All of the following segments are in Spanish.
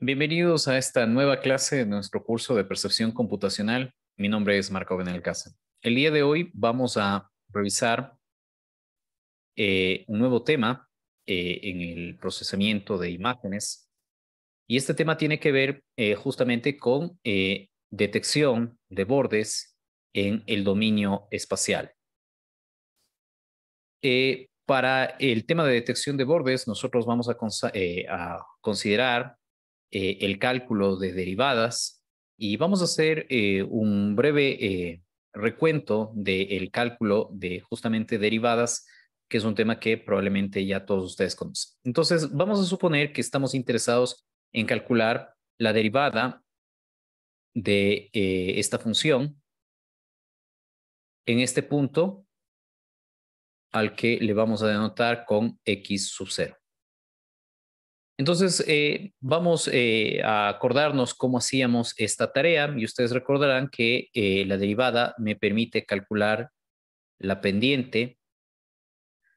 Bienvenidos a esta nueva clase de nuestro curso de percepción computacional. Mi nombre es Marco Benelcasa. El día de hoy vamos a revisar eh, un nuevo tema eh, en el procesamiento de imágenes. Y este tema tiene que ver eh, justamente con detección de bordes en el dominio espacial. para el tema de detección de bordes, nosotros vamos a considerar eh, el cálculo de derivadas y vamos a hacer eh, un breve eh, recuento del cálculo de justamente derivadas, que es un tema que probablemente ya todos ustedes conocen. Entonces, vamos a suponer que estamos interesados en calcular la derivada de esta función en este punto al que le vamos a denotar con x sub 0. Entonces, eh, vamos eh, a acordarnos cómo hacíamos esta tarea y ustedes recordarán que eh, la derivada me permite calcular la pendiente,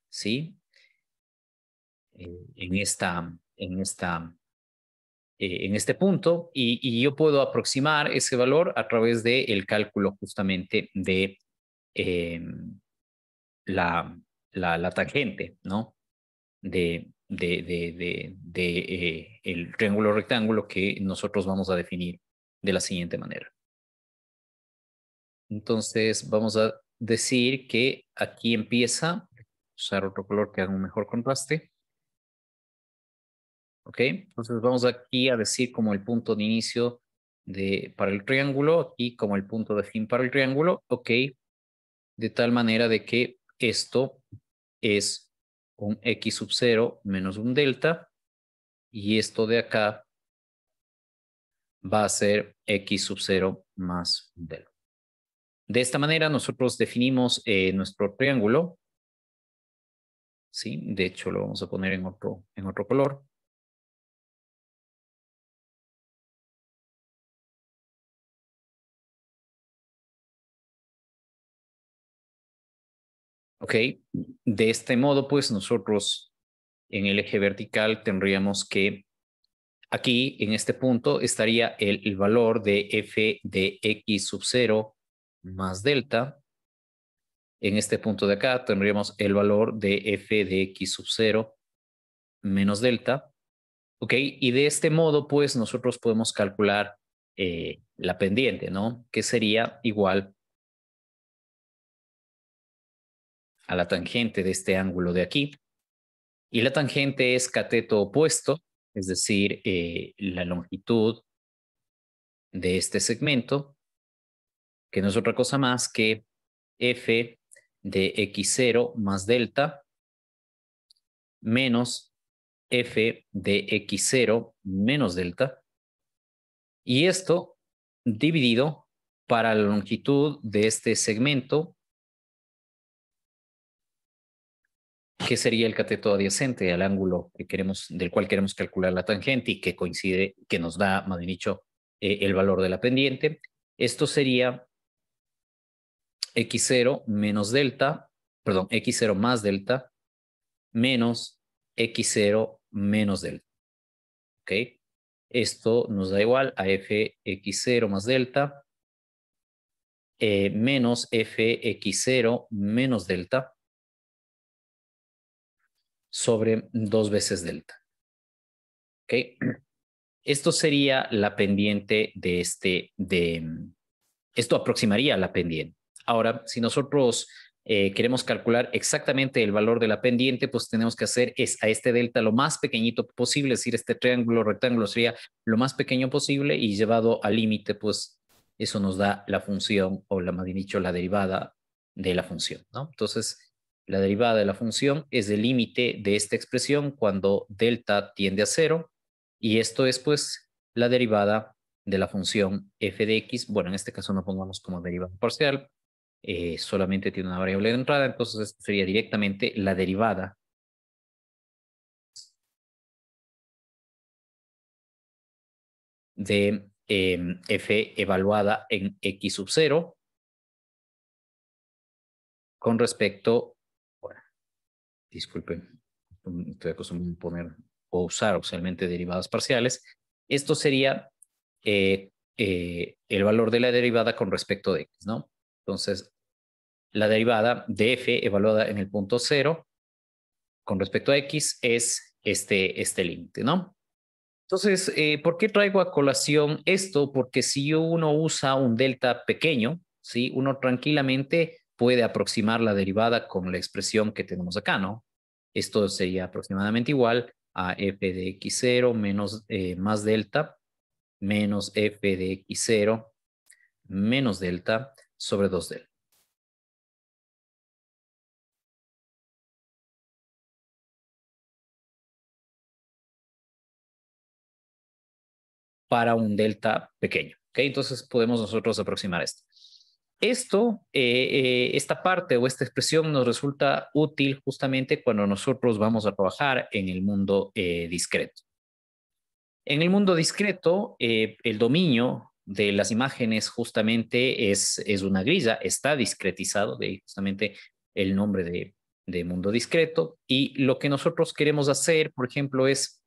¿sí? en, esta, en, esta, en este punto y, yo puedo aproximar ese valor a través del el cálculo justamente de em, la tangente, ¿no? De, de, de, eh, el triángulo rectángulo que nosotros vamos a definir de la siguiente manera. Entonces vamos a decir que aquí empieza, usar otro color que haga un mejor contraste. ¿Ok? Entonces vamos aquí a decir como el punto de inicio de, para el triángulo, y como el punto de fin para el triángulo, ¿ok? De tal manera de que esto es un X sub 0 menos un delta, y esto de acá va a ser X sub 0 más un delta. De esta manera nosotros definimos eh, nuestro triángulo, ¿sí? De hecho lo vamos a poner en otro, en otro color. ¿Ok? De este modo, pues nosotros en el eje vertical tendríamos que aquí, en este punto, estaría el, valor de f de x sub 0 más delta. En este punto de acá tendríamos el valor de f de x sub 0 menos delta. ¿Ok? Y de este modo, pues nosotros podemos calcular eh, la pendiente, ¿no? Que sería igual a la tangente de este ángulo de aquí. Y la tangente es cateto opuesto, es decir, eh, la longitud de este segmento, que no es otra cosa más que f de x0 más delta menos f de x0 menos delta. Y esto dividido para la longitud de este segmento que sería el cateto adyacente al ángulo que queremos, del cual queremos calcular la tangente y que coincide, que nos da, más bien dicho, eh, el valor de la pendiente. Esto sería x0 menos delta, perdón, x0 más delta menos x0 menos delta. ¿Ok? Esto nos da igual a fx0 más delta eh, menos fx0 menos delta sobre dos veces delta. ¿ok? Esto sería la pendiente de este, de, esto aproximaría la pendiente. Ahora, si nosotros eh, queremos calcular exactamente el valor de la pendiente, pues tenemos que hacer es a este delta lo más pequeñito posible, es decir, este triángulo rectángulo sería lo más pequeño posible y llevado al límite, pues eso nos da la función o la, más dicho, la derivada de la función, ¿no? Entonces, la derivada de la función es el límite de esta expresión cuando delta tiende a cero y esto es pues la derivada de la función f de x. Bueno, en este caso no pongamos como derivada parcial, eh, solamente tiene una variable de entrada, entonces esto sería directamente la derivada de em, f evaluada en x sub cero con respecto disculpen, um, estoy acostumbrado a poner o usar oficialmente derivadas parciales, esto sería eh, eh, el valor de la derivada con respecto de x, ¿no? Entonces, la derivada de f evaluada en el punto 0 con respecto a x es este, este límite, ¿no? Entonces, eh, ¿por qué traigo a colación esto? Porque si uno usa un delta pequeño, ¿sí? Uno tranquilamente puede aproximar la derivada con la expresión que tenemos acá, ¿no? Esto sería aproximadamente igual a f de x0 menos eh, más delta menos f de x0 menos delta sobre 2 delta. para un delta pequeño. ¿ok? Entonces podemos nosotros aproximar esto. Esto, eh, eh, esta parte o esta expresión nos resulta útil justamente cuando nosotros vamos a trabajar en el mundo eh, discreto. En el mundo discreto, el dominio de las imágenes justamente es, es una grilla, está discretizado, de justamente el nombre de, de mundo discreto. Y lo que nosotros queremos hacer, por ejemplo, es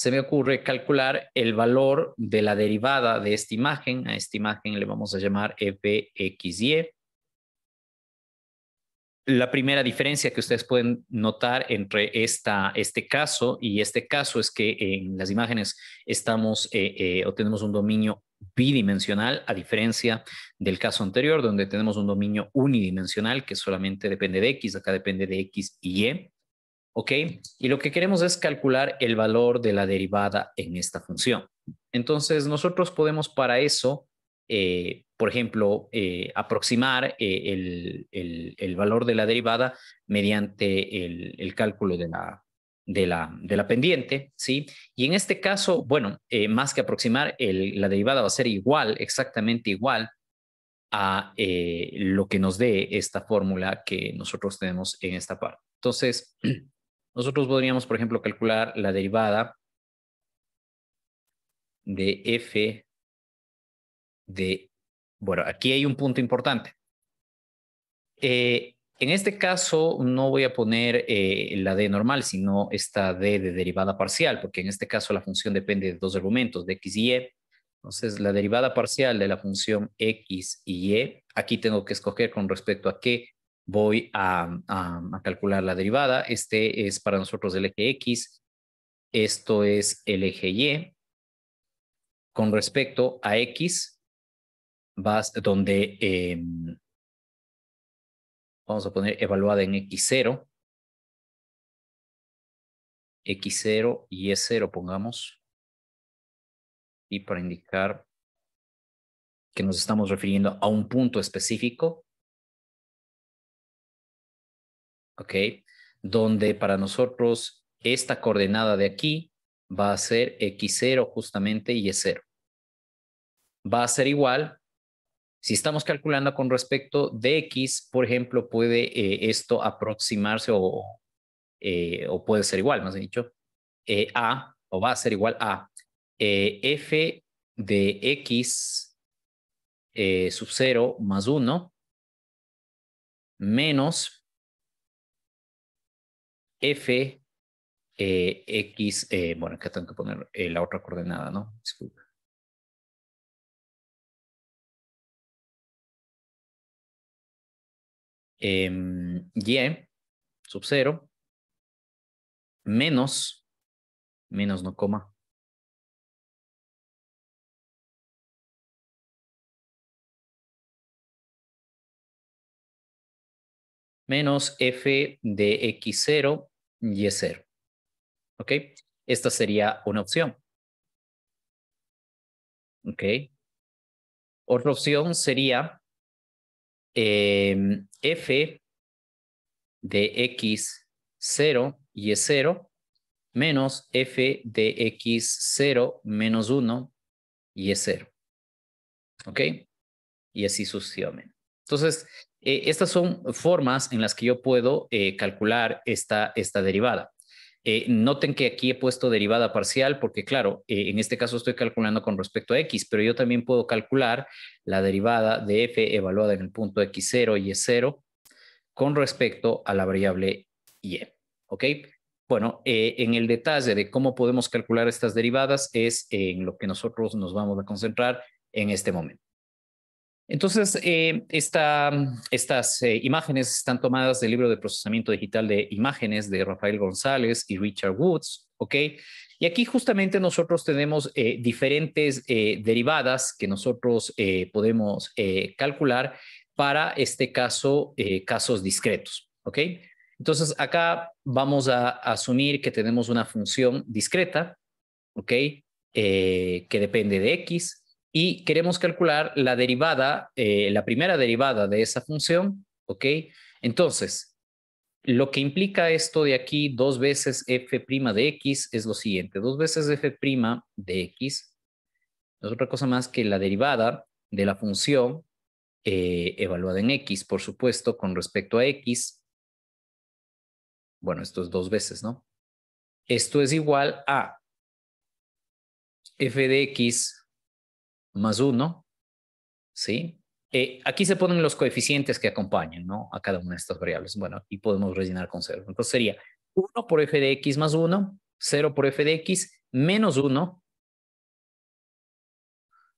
se me ocurre calcular el valor de la derivada de esta imagen. A esta imagen le vamos a llamar FXY. La primera diferencia que ustedes pueden notar entre esta, este caso y este caso es que en las imágenes estamos eh, eh, o tenemos un dominio bidimensional, a diferencia del caso anterior, donde tenemos un dominio unidimensional que solamente depende de X, acá depende de X y Y. ¿ok? Y lo que queremos es calcular el valor de la derivada en esta función. Entonces, nosotros podemos para eso, eh, por ejemplo, eh, aproximar eh, el, valor de la derivada mediante el, cálculo de la, de la, pendiente, ¿sí? Y en este caso, bueno, más que aproximar, la derivada va a ser igual, exactamente igual a lo que nos dé esta fórmula que nosotros tenemos en esta parte. Entonces, Nosotros podríamos, por ejemplo, calcular la derivada de f de... Bueno, aquí hay un punto importante. Eh, en este caso no voy a poner eh, la d normal, sino esta d de derivada parcial, porque en este caso la función depende de dos argumentos, de x y y. Entonces, la derivada parcial de la función x y y, aquí tengo que escoger con respecto a qué voy a, calcular la derivada. Este es para nosotros el eje X, esto es el eje Y. Con respecto a X, vas donde em, vamos a poner evaluada en X0. X0 y es 0 pongamos. Y para indicar que nos estamos refiriendo a un punto específico, ¿ok? Donde para nosotros esta coordenada de aquí va a ser x0 justamente y es 0 Va a ser igual, si estamos calculando con respecto de x, por ejemplo, puede eh, esto aproximarse eh, o, puede ser igual, más dicho, eh, a, o va a ser igual a f de x sub 0 más 1 menos F, eh, X, eh, bueno, acá tengo que poner eh, la otra coordenada, ¿no? Disculpa. Em, y sub 0 menos, menos no coma, menos f de x0 y es cero ¿Ok? Esta sería una opción. ¿Ok? Otra opción sería eh, f de x0 y es 0 menos f de x0 menos 1 y es 0. ¿Ok? Y así sucesivamente. Entonces, eh, estas son formas en las que yo puedo eh, calcular esta, esta derivada. Eh, noten que aquí he puesto derivada parcial porque, claro, en este caso estoy calculando con respecto a x, pero yo también puedo calcular la derivada de f evaluada en el punto x0, y0 e con respecto a la variable y. ¿Ok? Bueno, en el detalle de cómo podemos calcular estas derivadas es en lo que nosotros nos vamos a concentrar en este momento. Entonces, eh, estas eh, imágenes están tomadas del libro de procesamiento digital de imágenes de Rafael González y Richard Woods, ¿ok? Y aquí justamente nosotros tenemos eh, diferentes derivadas que nosotros podemos calcular para este caso, casos discretos, ¿ok? Entonces, acá vamos a asumir que tenemos una función discreta, ¿ok? que depende de X, y queremos calcular la derivada, eh, la primera derivada de esa función, ¿ok? Entonces, lo que implica esto de aquí, dos veces f' de x, es lo siguiente. Dos veces f' de x no es otra cosa más que la derivada de la función eh, evaluada en x, por supuesto, con respecto a x. Bueno, esto es dos veces, ¿no? Esto es igual a f de x más 1, ¿sí? Eh, aquí se ponen los coeficientes que acompañan ¿no? a cada una de estas variables. Bueno, y podemos rellenar con 0. Entonces sería 1 por f de x más 1, 0 por f de x menos 1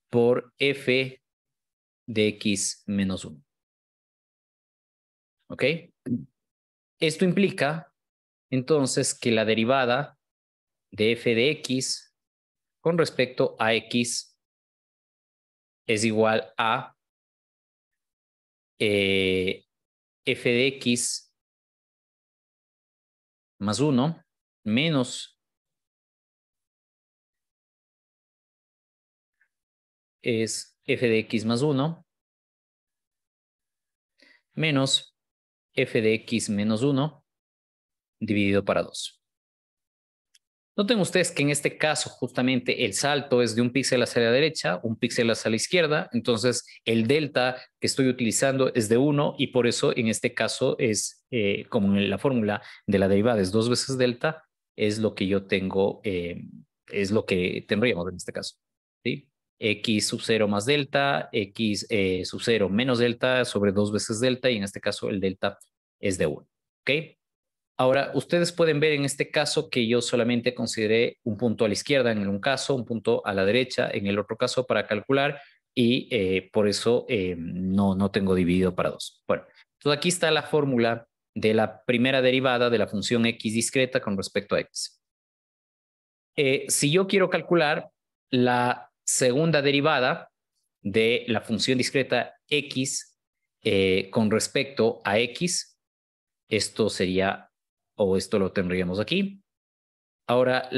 por f de x menos 1. ¿Ok? Esto implica entonces que la derivada de f de x con respecto a x es igual a eh, f de x más 1 menos es f de x más 1 menos f de x menos 1 dividido para 2. Noten ustedes que en este caso justamente el salto es de un píxel hacia la derecha, un píxel hacia la izquierda, entonces el delta que estoy utilizando es de 1 y por eso en este caso es eh, como en la fórmula de la derivada es dos veces delta, es lo que yo tengo, eh, es lo que tendríamos en este caso. ¿sí? X sub 0 más delta, X eh, sub 0 menos delta sobre dos veces delta y en este caso el delta es de 1. ¿Ok? Ahora, ustedes pueden ver en este caso que yo solamente consideré un punto a la izquierda en un caso, un punto a la derecha en el otro caso para calcular y eh, por eso eh, no, no tengo dividido para dos. Bueno, entonces aquí está la fórmula de la primera derivada de la función x discreta con respecto a x. Eh, si yo quiero calcular la segunda derivada de la función discreta x con respecto a x, esto sería o esto lo tendríamos aquí. Ahora,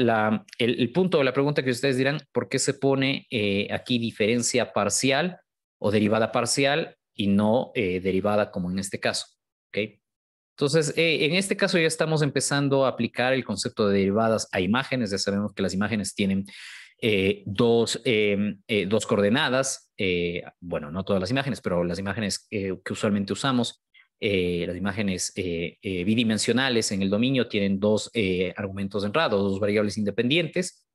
el, punto o la pregunta que ustedes dirán, ¿por qué se pone eh, aquí diferencia parcial o derivada parcial y no eh, derivada como en este caso? ¿Okay? Entonces, eh, en este caso ya estamos empezando a aplicar el concepto de derivadas a imágenes. Ya sabemos que las imágenes tienen dos, em, dos coordenadas, bueno, no todas las imágenes, pero las imágenes que usualmente usamos eh, las imágenes eh, eh, bidimensionales en el dominio tienen dos argumentos entrados, dos variables independientes,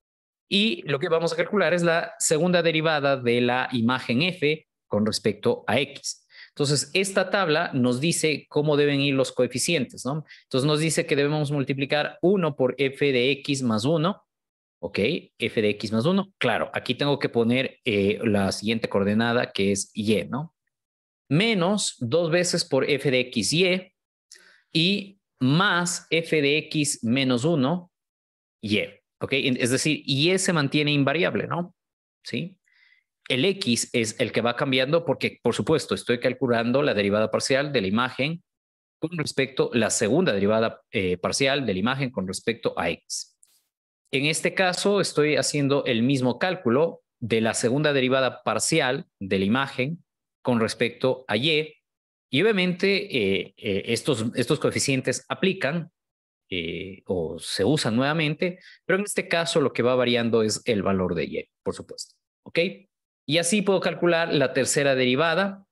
y lo que vamos a calcular es la segunda derivada de la imagen f con respecto a x. Entonces, esta tabla nos dice cómo deben ir los coeficientes, ¿no? Entonces, nos dice que debemos multiplicar 1 por f de x más 1, ¿ok? f de x más 1, claro, aquí tengo que poner la siguiente coordenada que es y, ¿no? menos dos veces por f de x, y e más f de x menos 1, y. E, es decir, y e se mantiene invariable, ¿no? ¿Sí? El x es el que va cambiando porque, por supuesto, estoy calculando la derivada parcial de la imagen con respecto, a la segunda derivada eh, parcial de la imagen con respecto a x. En este caso, estoy haciendo el mismo cálculo de la segunda derivada parcial de la imagen con respecto a Y. Y obviamente eh, eh, estos, estos coeficientes aplican eh, o se usan nuevamente, pero en este caso lo que va variando es el valor de Y, por supuesto. ¿Ok? Y así puedo calcular la tercera derivada,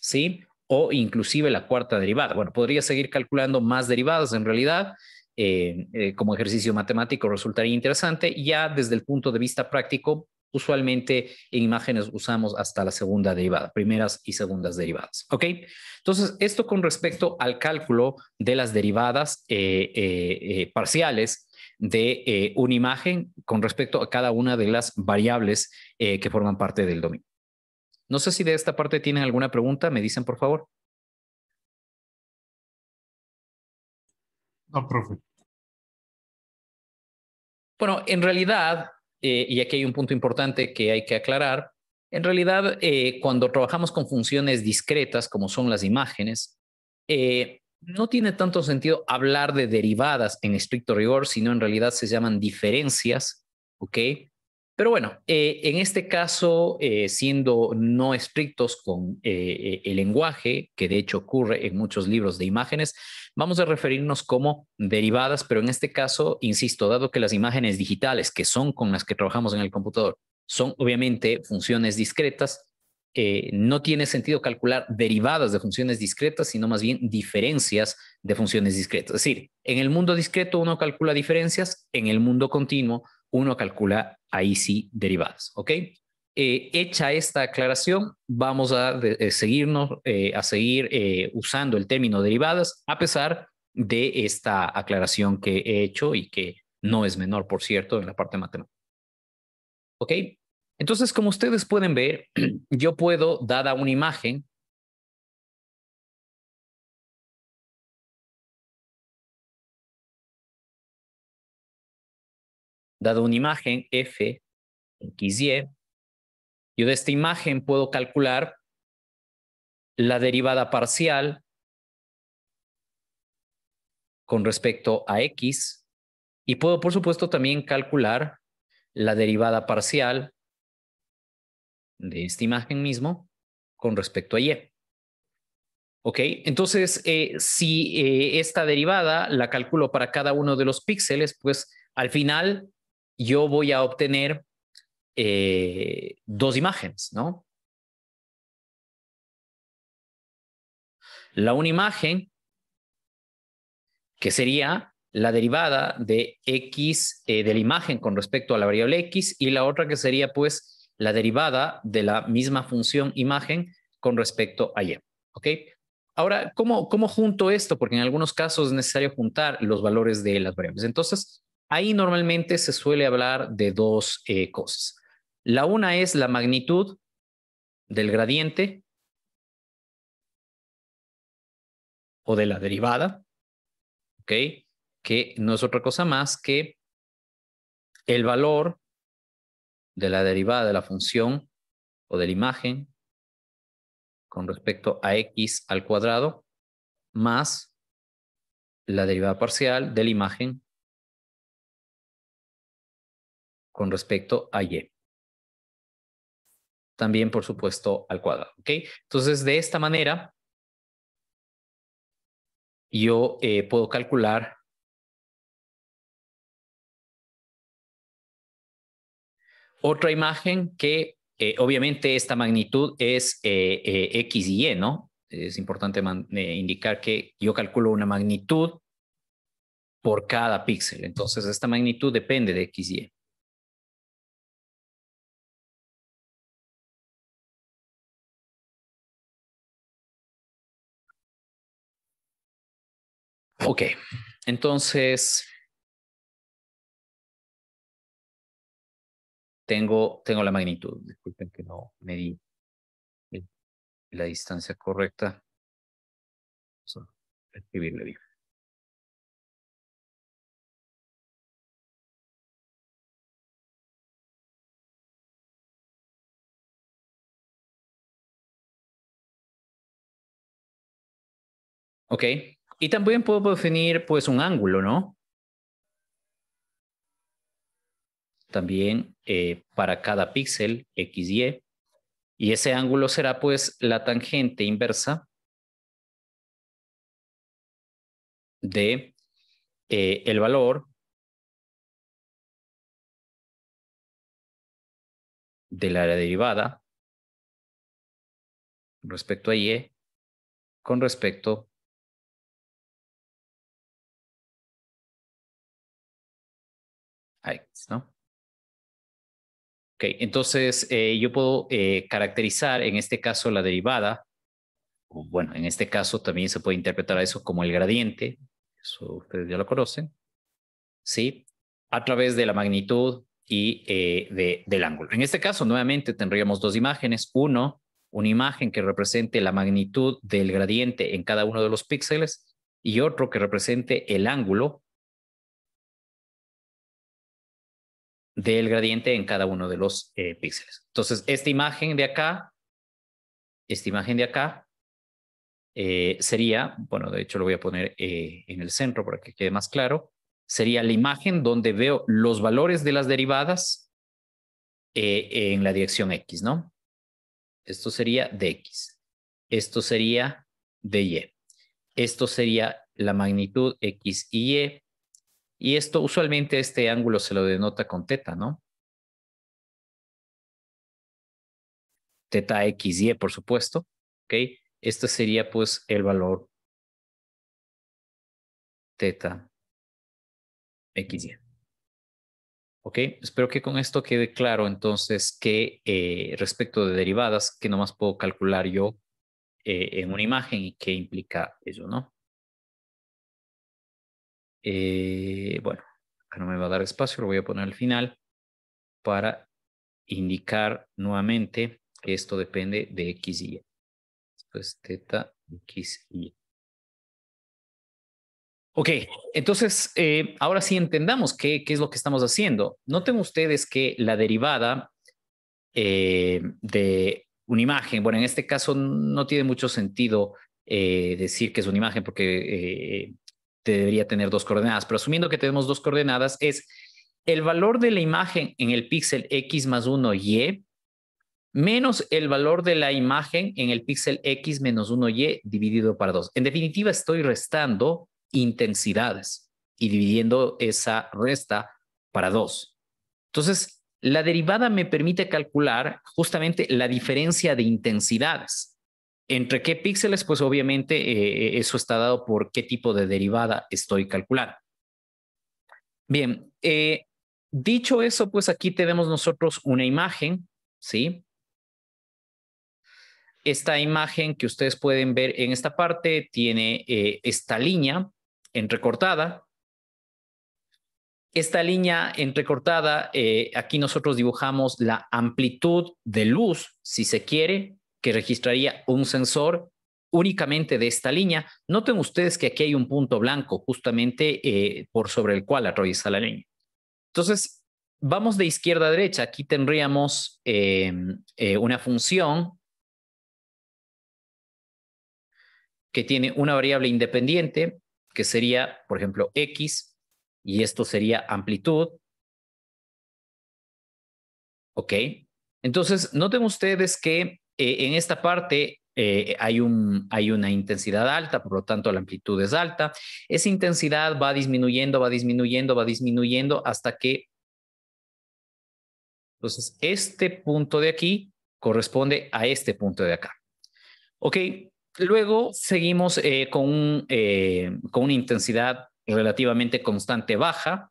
¿sí? O inclusive la cuarta derivada. Bueno, podría seguir calculando más derivadas en realidad. como ejercicio matemático resultaría interesante. Ya desde el punto de vista práctico Usualmente en imágenes usamos hasta la segunda derivada, primeras y segundas derivadas. ¿Ok? Entonces, esto con respecto al cálculo de las derivadas eh, eh, eh, parciales de una imagen con respecto a cada una de las variables que forman parte del dominio. No sé si de esta parte tienen alguna pregunta, me dicen por favor. No, profe. Bueno, en realidad eh, y aquí hay un punto importante que hay que aclarar, en realidad eh, cuando trabajamos con funciones discretas como son las imágenes, eh, no tiene tanto sentido hablar de derivadas en estricto rigor, sino en realidad se llaman diferencias, ¿ok? Pero bueno, eh, en este caso, eh, siendo no estrictos con eh, el lenguaje, que de hecho ocurre en muchos libros de imágenes, vamos a referirnos como derivadas, pero en este caso, insisto, dado que las imágenes digitales, que son con las que trabajamos en el computador, son obviamente funciones discretas, no tiene sentido calcular derivadas de funciones discretas, sino más bien diferencias de funciones discretas. Es decir, en el mundo discreto uno calcula diferencias, en el mundo continuo uno calcula ahí sí derivadas, ¿ok? Eh, hecha esta aclaración, vamos a eh, seguirnos, eh, a seguir usando el término derivadas a pesar de esta aclaración que he hecho y que no es menor, por cierto, en la parte matemática. ¿Ok? Entonces, como ustedes pueden ver, yo puedo, dada una imagen, dado una imagen f, y, yo de esta imagen puedo calcular la derivada parcial con respecto a x y puedo, por supuesto, también calcular la derivada parcial de esta imagen mismo con respecto a y. ¿Ok? Entonces, eh, si eh, esta derivada la calculo para cada uno de los píxeles, pues al final yo voy a obtener eh, dos imágenes, ¿no? La una imagen, que sería la derivada de x, eh, de la imagen con respecto a la variable x, y la otra que sería pues la derivada de la misma función imagen con respecto a y. ¿Ok? Ahora, ¿cómo, ¿cómo junto esto? Porque en algunos casos es necesario juntar los valores de las variables. Entonces, Ahí normalmente se suele hablar de dos eh, cosas. La una es la magnitud del gradiente o de la derivada, ¿ok? Que no es otra cosa más que el valor de la derivada de la función o de la imagen con respecto a x al cuadrado más la derivada parcial de la imagen con respecto a y. También, por supuesto, al cuadrado. Entonces, de esta manera, yo eh, puedo calcular otra imagen que eh, obviamente esta magnitud es eh, X y Y, ¿no? Es importante indicar que yo calculo una magnitud por cada píxel. Entonces, esta magnitud depende de X y Y. Okay, entonces tengo, la magnitud. Disculpen que no medí eh, la distancia correcta. escribirle bien. Ok, y también puedo definir pues un ángulo, ¿no? También eh, para cada píxel XY. Y ese ángulo será pues la tangente inversa de eh, el valor de la derivada respecto a y con respecto Ok, entonces eh, yo puedo eh, caracterizar en este caso la derivada, bueno, en este caso también se puede interpretar eso como el gradiente, eso ustedes ya lo conocen, ¿sí? A través de la magnitud y eh, del ángulo. En este caso, nuevamente, tendríamos dos imágenes. Uno, una imagen que represente la magnitud del gradiente en cada uno de los píxeles y otro que represente el ángulo del gradiente en cada uno de los eh, píxeles. Entonces, esta imagen de acá, esta imagen de acá, eh, sería, bueno, de hecho lo voy a poner eh, en el centro para que quede más claro, sería la imagen donde veo los valores de las derivadas en la dirección X, ¿no? Esto sería de X. Esto sería de Y. Esto sería la magnitud X y Y y esto usualmente este ángulo se lo denota con teta, ¿no? Teta y, por supuesto. ¿Ok? Este sería pues el valor teta XY. ¿Ok? Espero que con esto quede claro entonces que eh, respecto de derivadas, que nomás puedo calcular yo eh, en una imagen y qué implica eso, ¿no? Eh, bueno, acá no me va a dar espacio, lo voy a poner al final para indicar nuevamente que esto depende de X y Y. teta, X y Ok, entonces eh, ahora sí entendamos qué, es lo que estamos haciendo. Noten ustedes que la derivada eh, de una imagen, bueno, en este caso no tiene mucho sentido decir que es una imagen porque debería tener dos coordenadas, pero asumiendo que tenemos dos coordenadas es el valor de la imagen en el píxel X más 1 Y e menos el valor de la imagen en el píxel X menos 1 Y e dividido para 2. En definitiva, estoy restando intensidades y dividiendo esa resta para 2. Entonces, la derivada me permite calcular justamente la diferencia de intensidades. ¿Entre qué píxeles? Pues obviamente eh, eh, eso está dado por qué tipo de derivada estoy calculando. Bien, eh, dicho eso, pues aquí tenemos nosotros una imagen, ¿sí? Esta imagen que ustedes pueden ver en esta parte tiene esta línea entrecortada. Esta línea entrecortada, aquí nosotros dibujamos la amplitud de luz, si se quiere, que registraría un sensor únicamente de esta línea. Noten ustedes que aquí hay un punto blanco justamente eh, por sobre el cual atraviesa la línea. Entonces, vamos de izquierda a derecha. Aquí tendríamos em, eh, una función que tiene una variable independiente, que sería, por ejemplo, x, y esto sería amplitud. ¿Ok? Entonces, noten ustedes que eh, en esta parte eh, hay, una intensidad alta, por lo tanto la amplitud es alta. Esa intensidad va disminuyendo, va disminuyendo, va disminuyendo hasta que... Entonces, este punto de aquí corresponde a este punto de acá. Ok, luego seguimos eh, con, con una intensidad relativamente constante baja,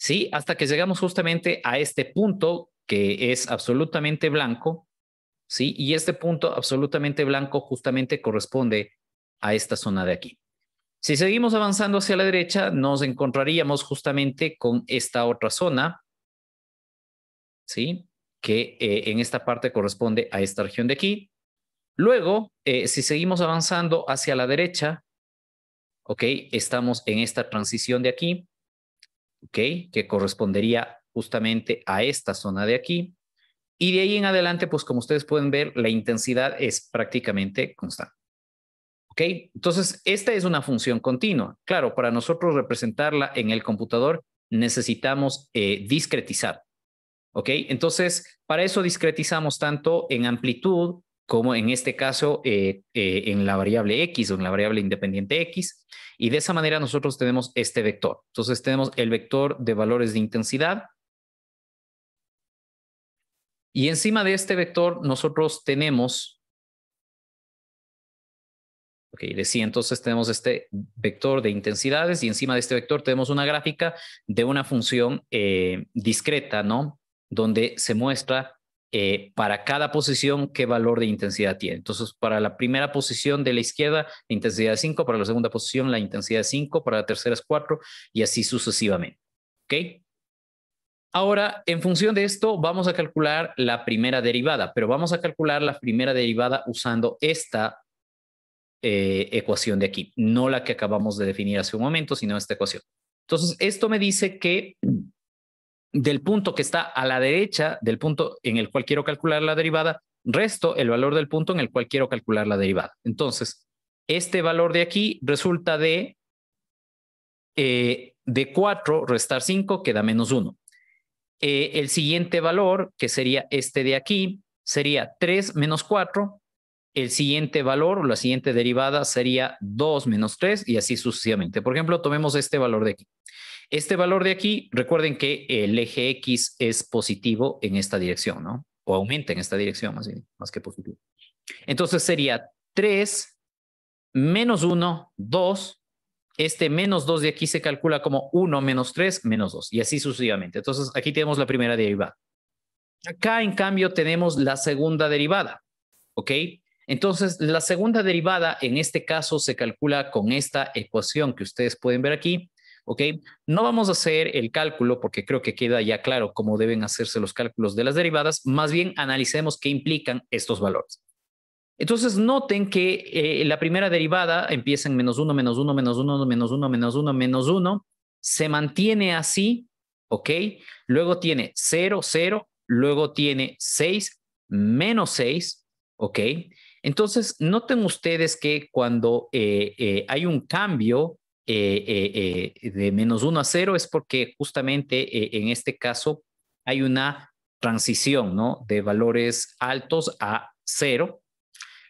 ¿sí? Hasta que llegamos justamente a este punto que es absolutamente blanco, y este punto absolutamente blanco justamente corresponde a esta zona de aquí. Si seguimos avanzando hacia la derecha, nos encontraríamos justamente con esta otra zona, Que eh, en esta parte corresponde a esta región de aquí. Luego, eh, si seguimos avanzando hacia la derecha, Estamos en esta transición de aquí, ¿ok? Que correspondería justamente a esta zona de aquí. Y de ahí en adelante, pues como ustedes pueden ver, la intensidad es prácticamente constante. ¿Ok? Entonces, esta es una función continua. Claro, para nosotros representarla en el computador necesitamos eh, discretizar. ¿Ok? Entonces, para eso discretizamos tanto en amplitud como en este caso eh, eh, en la variable x o en la variable independiente x. Y de esa manera nosotros tenemos este vector. Entonces tenemos el vector de valores de intensidad y encima de este vector nosotros tenemos, ok, decía entonces tenemos este vector de intensidades y encima de este vector tenemos una gráfica de una función eh, discreta, ¿no? Donde se muestra eh, para cada posición qué valor de intensidad tiene. Entonces, para la primera posición de la izquierda, la intensidad es 5, para la segunda posición, la intensidad es 5, para la tercera es 4 y así sucesivamente. ¿Ok? Ahora, en función de esto, vamos a calcular la primera derivada, pero vamos a calcular la primera derivada usando esta eh, ecuación de aquí, no la que acabamos de definir hace un momento, sino esta ecuación. Entonces, esto me dice que del punto que está a la derecha del punto en el cual quiero calcular la derivada, resto el valor del punto en el cual quiero calcular la derivada. Entonces, este valor de aquí resulta de, eh, de 4 restar 5, queda menos 1. Eh, el siguiente valor, que sería este de aquí, sería 3 menos 4. El siguiente valor o la siguiente derivada sería 2 menos 3 y así sucesivamente. Por ejemplo, tomemos este valor de aquí. Este valor de aquí, recuerden que el eje X es positivo en esta dirección, ¿no? O aumenta en esta dirección, más, más que positivo. Entonces sería 3 menos 1, 2, este menos 2 de aquí se calcula como 1 menos 3 menos 2 y así sucesivamente. Entonces aquí tenemos la primera derivada. Acá en cambio tenemos la segunda derivada. ¿Ok? Entonces, la segunda derivada en este caso se calcula con esta ecuación que ustedes pueden ver aquí, ¿ok? No vamos a hacer el cálculo porque creo que queda ya claro cómo deben hacerse los cálculos de las derivadas, más bien analicemos qué implican estos valores. Entonces noten que eh, la primera derivada empieza en menos 1, menos 1, menos 1, menos 1, menos 1, menos 1, se mantiene así, ¿ok? Luego tiene 0, 0, luego tiene 6, menos 6, ¿ok? Entonces noten ustedes que cuando eh, eh hay un cambio eh, de menos 1 a 0 es porque justamente en este caso hay una transición, ¿no? De valores altos a 0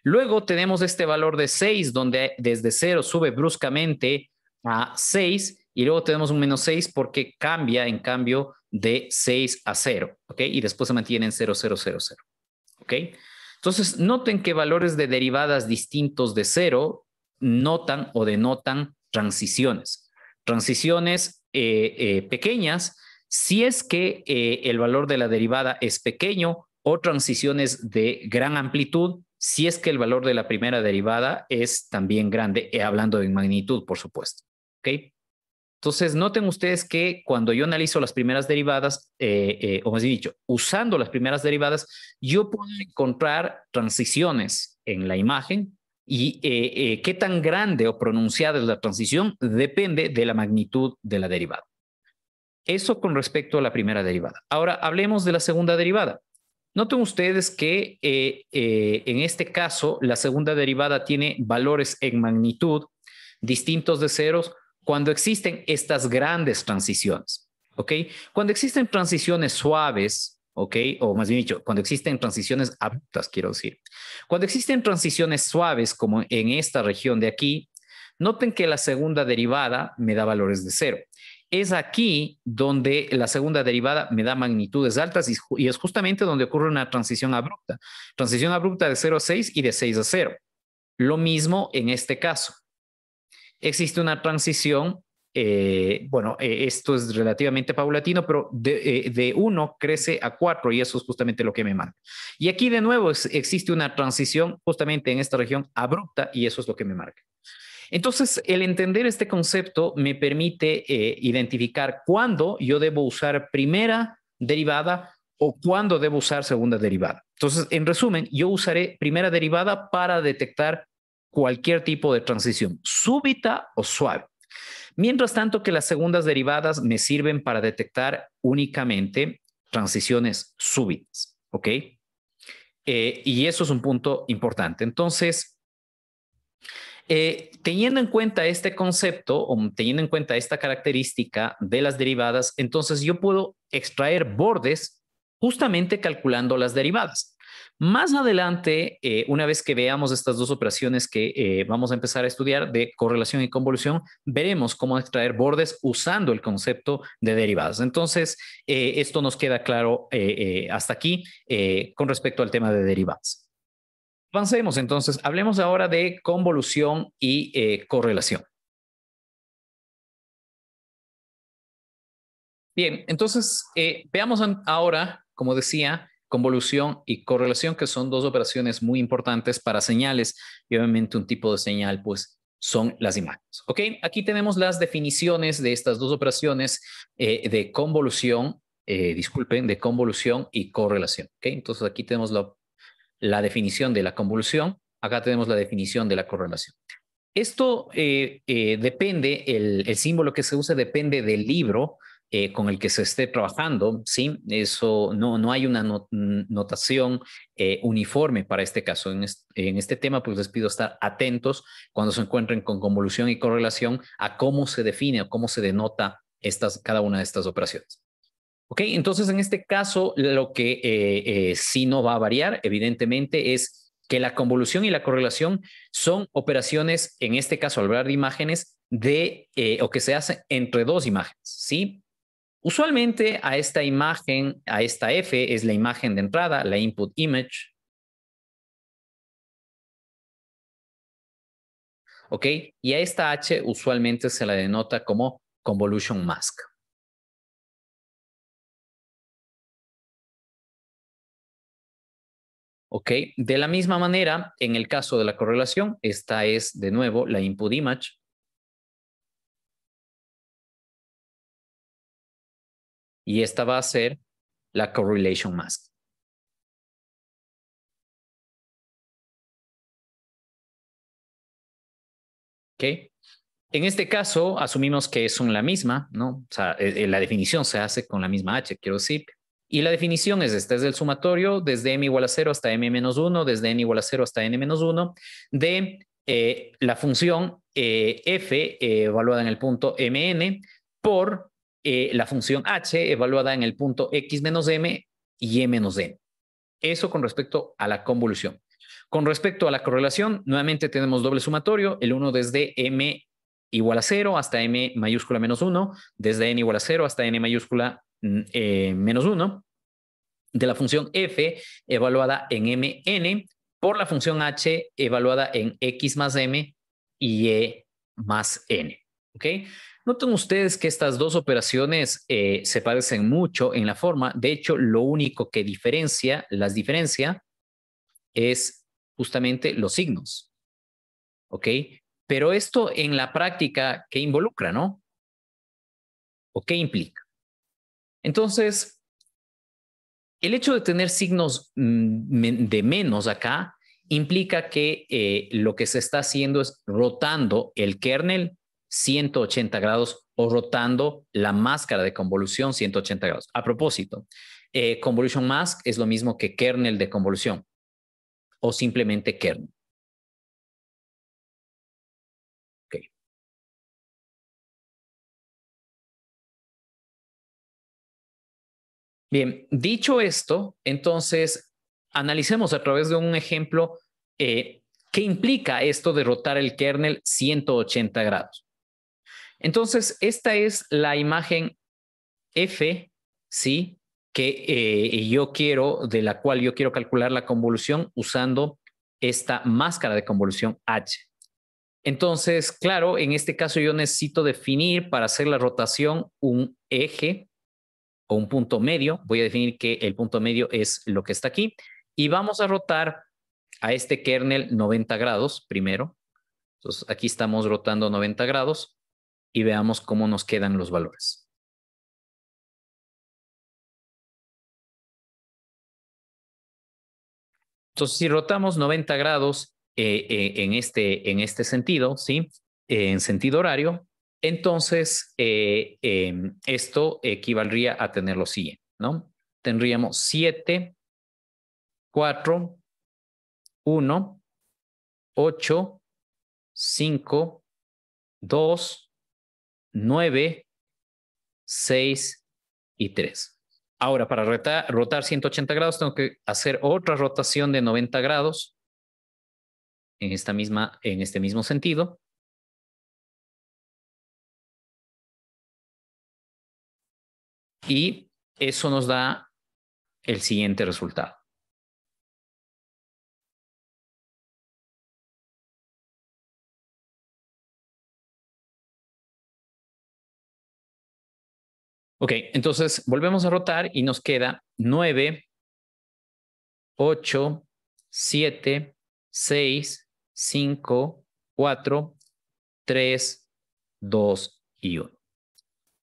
Luego tenemos este valor de 6, donde desde 0 sube bruscamente a 6 y luego tenemos un menos 6 porque cambia en cambio de 6 a 0, Y después se mantiene en 0, 0, 0, 0, ¿ok? Entonces, noten que valores de derivadas distintos de 0 notan o denotan transiciones. Transiciones eh, eh, pequeñas si es que eh, el valor de la derivada es pequeño o transiciones de gran amplitud si es que el valor de la primera derivada es también grande, eh, hablando de magnitud, por supuesto. ¿Ok? Entonces, noten ustedes que cuando yo analizo las primeras derivadas, eh, eh, o más bien dicho, usando las primeras derivadas, yo puedo encontrar transiciones en la imagen y qué tan grande o pronunciada es la transición depende de la magnitud de la derivada. Eso con respecto a la primera derivada. Ahora hablemos de la segunda derivada. Noten ustedes que eh, eh, en este caso la segunda derivada tiene valores en magnitud distintos de ceros cuando existen estas grandes transiciones. ¿Ok? Cuando existen transiciones suaves, ¿ok? O más bien dicho, cuando existen transiciones aptas, quiero decir. Cuando existen transiciones suaves, como en esta región de aquí, noten que la segunda derivada me da valores de cero es aquí donde la segunda derivada me da magnitudes altas y, es justamente donde ocurre una transición abrupta. Transición abrupta de 0 a 6 y de 6 a 0. Lo mismo en este caso. Existe una transición, eh, bueno, eh, esto es relativamente paulatino, pero de, 1 eh, crece a 4 y eso es justamente lo que me marca. Y aquí de nuevo existe una transición justamente en esta región abrupta y eso es lo que me marca. Entonces, el entender este concepto me permite eh, identificar cuándo yo debo usar primera derivada o cuándo debo usar segunda derivada. Entonces, en resumen, yo usaré primera derivada para detectar cualquier tipo de transición, súbita o suave. Mientras tanto que las segundas derivadas me sirven para detectar únicamente transiciones súbitas, ¿ok? Eh, y eso es un punto importante. Entonces, eh, teniendo en cuenta este concepto o teniendo en cuenta esta característica de las derivadas, entonces yo puedo extraer bordes justamente calculando las derivadas. Más adelante, eh, una vez que veamos estas dos operaciones que eh, vamos a empezar a estudiar de correlación y convolución, veremos cómo extraer bordes usando el concepto de derivadas. Entonces, esto nos queda claro hasta aquí con respecto al tema de derivadas. Avancemos entonces, hablemos ahora de convolución y eh, correlación. Bien, entonces eh, veamos ahora, como decía, convolución y correlación, que son dos operaciones muy importantes para señales y obviamente un tipo de señal, pues son las imágenes. ¿Ok? Aquí tenemos las definiciones de estas dos operaciones eh, de convolución, disculpen, de convolución y correlación. ¿Ok? Entonces aquí tenemos la la definición de la convolución. acá tenemos la definición de la correlación. Esto eh, eh, depende, el, símbolo que se use depende del libro eh, con el que se esté trabajando, ¿sí? Eso no, no hay una notación uniforme para este caso. En, este tema, pues les pido estar atentos cuando se encuentren con convolución y correlación a cómo se define o cómo se denota cada una de estas operaciones. Ok, entonces en este caso lo que eh, eh, sí no va a variar, evidentemente, es que la convolución y la correlación son operaciones, en este caso al hablar de imágenes, de, eh, o que se hacen entre dos imágenes, ¿sí? Usualmente a esta imagen, a esta F es la imagen de entrada, la input image. ¿Ok? Y a esta H usualmente se la denota como convolution mask. ¿Ok? De la misma manera, en el caso de la correlación, esta es de nuevo la input image. Y esta va a ser la correlation mask. ¿Ok? En este caso, asumimos que son la misma, ¿no? O sea, eh, eh, la definición se hace con la misma H, quiero decir, y la definición es esta, es el sumatorio desde m igual a 0 hasta m menos 1, desde n igual a 0 hasta n menos 1, de eh, la función eh, f eh, evaluada en el punto mn por la función h evaluada en el punto x menos m y m e menos n. Eso con respecto a la convolución. Con respecto a la correlación, nuevamente tenemos doble sumatorio, el 1 desde m igual a 0 hasta m mayúscula menos 1, desde n igual a 0 hasta n mayúscula Mm, eh, menos 1 de la función f evaluada en mn por la función h evaluada en x más m y e más n. ¿Ok? Noten ustedes que estas dos operaciones eh, se parecen mucho en la forma. De hecho, lo único que diferencia, las diferencia, es justamente los signos. ¿Ok? Pero esto en la práctica, ¿qué involucra, no? ¿O qué implica? Entonces, el hecho de tener signos mm, de menos acá implica que eh, lo que se está haciendo es rotando el kernel 180 grados o rotando la máscara de convolución 180 grados. A propósito, eh, convolution mask es lo mismo que kernel de convolución o simplemente kernel. Bien, dicho esto, entonces analicemos a través de un ejemplo eh, qué implica esto de rotar el kernel 180 grados. Entonces, esta es la imagen F, ¿sí? Que eh, yo quiero, de la cual yo quiero calcular la convolución usando esta máscara de convolución H. Entonces, claro, en este caso yo necesito definir para hacer la rotación un eje o un punto medio. Voy a definir que el punto medio es lo que está aquí y vamos a rotar a este kernel 90 grados primero. Entonces aquí estamos rotando 90 grados y veamos cómo nos quedan los valores. Entonces, si rotamos 90 grados eh, eh, en, este, en este sentido, ¿sí? en sentido horario, entonces, eh, em, esto equivaldría a tener lo siguiente, ¿no? Tendríamos 7, 4, 1, 8, 5, 2, 9, 6 y 3. Ahora, para rotar, 180 grados, tengo que hacer otra rotación de 90 grados esta en este mismo sentido. Y eso nos da el siguiente resultado. Ok, entonces volvemos a rotar y nos queda 9, 8, 7, 6, 5, 4, 3, 2 y 1.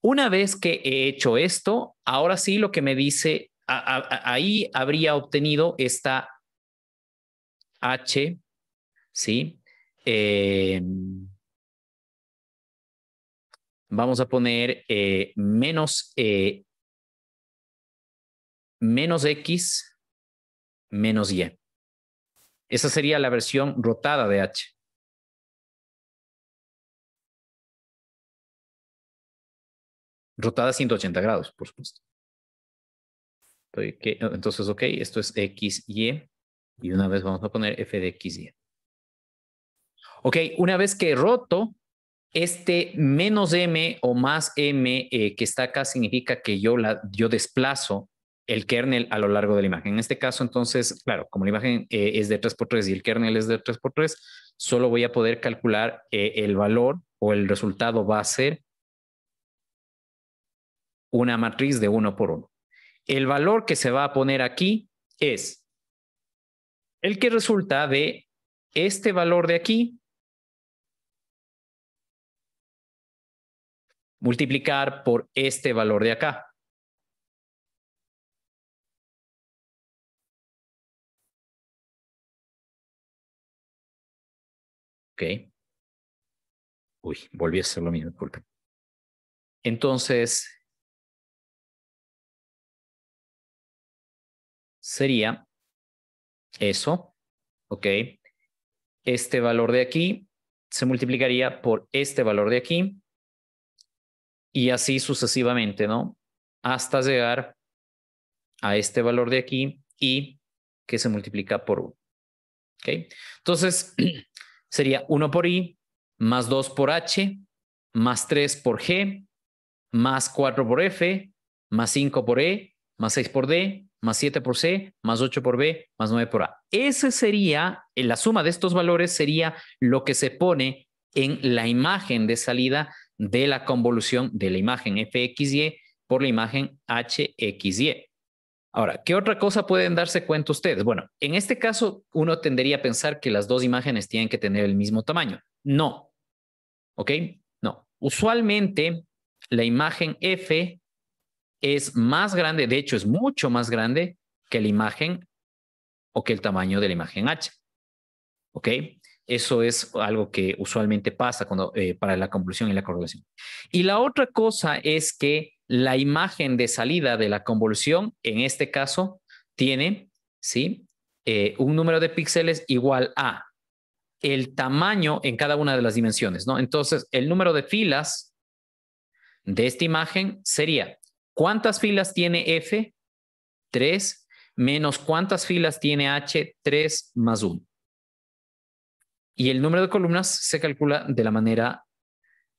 Una vez que he hecho esto, ahora sí lo que me dice, ahí habría obtenido esta H, ¿sí? Em, vamos a poner eh, menos, eh, menos X, menos Y. Esa sería la versión rotada de H. rotada 180 grados, por supuesto. Entonces, ok, esto es x, y, y una vez vamos a poner f de x, y. Ok, una vez que roto, este menos m o más m eh, que está acá significa que yo, la, yo desplazo el kernel a lo largo de la imagen. En este caso, entonces, claro, como la imagen eh, es de 3x3 y el kernel es de 3x3, solo voy a poder calcular eh, el valor o el resultado va a ser una matriz de uno por uno. El valor que se va a poner aquí es el que resulta de este valor de aquí multiplicar por este valor de acá. Ok. Uy, volví a hacer lo mismo, disculpen. Entonces, sería eso, ¿ok? Este valor de aquí se multiplicaría por este valor de aquí y así sucesivamente, ¿no? Hasta llegar a este valor de aquí y que se multiplica por 1. ¿Ok? Entonces, sería 1 por i, más 2 por h, más 3 por g, más 4 por f, más 5 por e, más 6 por d, más 7 por C, más 8 por B, más 9 por A. Ese sería, eh, la suma de estos valores sería lo que se pone en la imagen de salida de la convolución de la imagen FXY por la imagen HXY. Ahora, ¿qué otra cosa pueden darse cuenta ustedes? Bueno, en este caso uno tendería a pensar que las dos imágenes tienen que tener el mismo tamaño. No. ¿Ok? No. Usualmente la imagen F es más grande, de hecho es mucho más grande que la imagen o que el tamaño de la imagen H. ¿Ok? Eso es algo que usualmente pasa cuando, eh, para la convolución y la correlación. Y la otra cosa es que la imagen de salida de la convolución, en este caso, tiene ¿sí? Eh, un número de píxeles igual a el tamaño en cada una de las dimensiones. ¿no? Entonces, el número de filas de esta imagen sería ¿Cuántas filas tiene F? 3 menos cuántas filas tiene H? 3 más 1. Y el número de columnas se calcula de la manera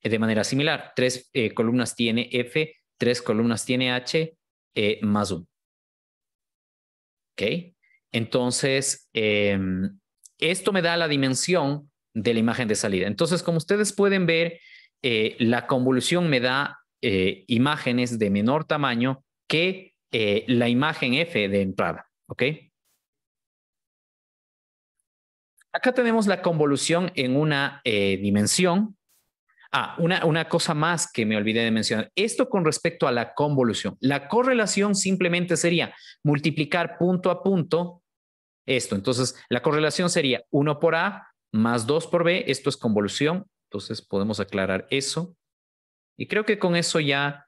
eh, de manera similar. Tres eh, columnas tiene F, tres columnas tiene H, eh, más 1. ¿Ok? Entonces, em, esto me da la dimensión de la imagen de salida. Entonces, como ustedes pueden ver, la convolución me da eh, imágenes de menor tamaño que eh, la imagen F de entrada. ¿Ok? Acá tenemos la convolución en una eh, dimensión. Ah, una, una cosa más que me olvidé de mencionar. Esto con respecto a la convolución. La correlación simplemente sería multiplicar punto a punto esto. Entonces, la correlación sería 1 por A más 2 por B. Esto es convolución. Entonces, podemos aclarar eso. Y creo que con eso ya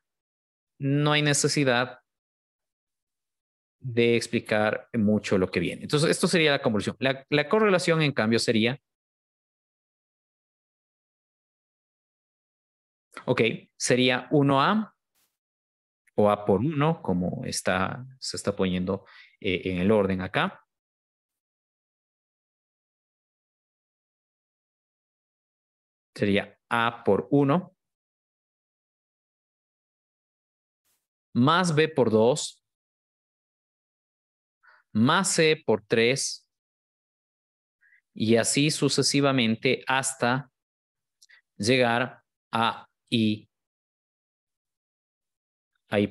no hay necesidad de explicar mucho lo que viene. Entonces, esto sería la convolución. La, correlación, en cambio, sería... Ok, sería 1A o A por 1, como está, se está poniendo eh, en el orden acá. Sería A por 1 más B por 2, más C por 3, y así sucesivamente hasta llegar a I,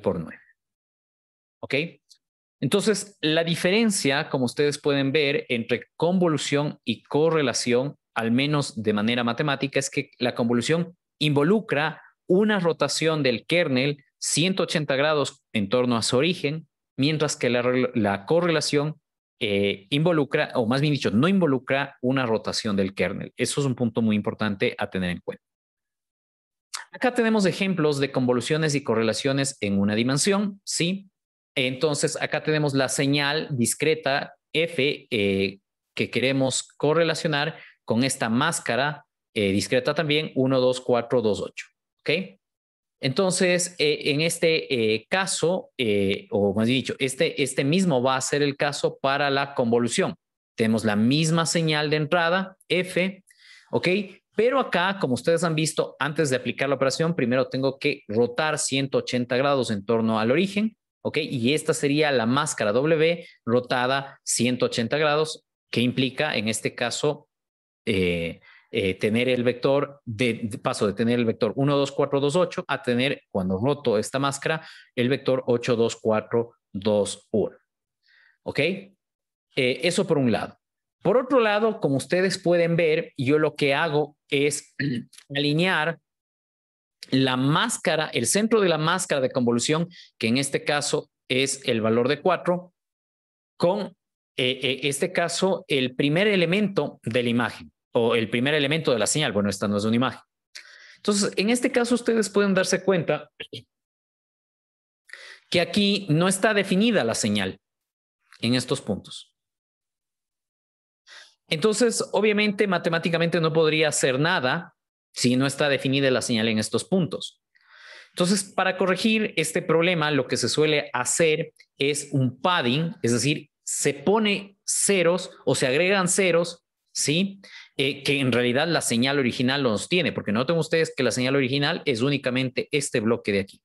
por 9. ¿Ok? Entonces, la diferencia, como ustedes pueden ver, entre convolución y correlación, al menos de manera matemática, es que la convolución involucra una rotación del kernel 180 grados en torno a su origen, mientras que la, correlación eh, involucra, o más bien dicho, no involucra una rotación del kernel. Eso es un punto muy importante a tener en cuenta. Acá tenemos ejemplos de convoluciones y correlaciones en una dimensión, ¿sí? Entonces, acá tenemos la señal discreta F eh, que queremos correlacionar con esta máscara eh, discreta también, 1, 2, 4, 2, 8, ¿ok? Entonces, eh, en este eh, caso, eh, o más dicho, este, este mismo va a ser el caso para la convolución. Tenemos la misma señal de entrada, F, ¿ok? Pero acá, como ustedes han visto, antes de aplicar la operación, primero tengo que rotar 180 grados en torno al origen, ¿ok? Y esta sería la máscara W rotada 180 grados, que implica, en este caso, eh, tener el vector, de, paso de tener el vector 1, 2, 4, 2, 8 a tener, cuando roto esta máscara, el vector 8, 2, 4, 2, 1. ¿Ok? Eh, eso por un lado. Por otro lado, como ustedes pueden ver, yo lo que hago es alinear la máscara, el centro de la máscara de convolución, que en este caso es el valor de 4, con, eh, eh, este caso, el primer elemento de la imagen o el primer elemento de la señal. Bueno, esta no es una imagen. Entonces, en este caso, ustedes pueden darse cuenta que aquí no está definida la señal en estos puntos. Entonces, obviamente, matemáticamente no podría hacer nada si no está definida la señal en estos puntos. Entonces, para corregir este problema, lo que se suele hacer es un padding, es decir, se pone ceros o se agregan ceros, ¿sí? Eh, que en realidad la señal original nos tiene, porque noten ustedes que la señal original es únicamente este bloque de aquí.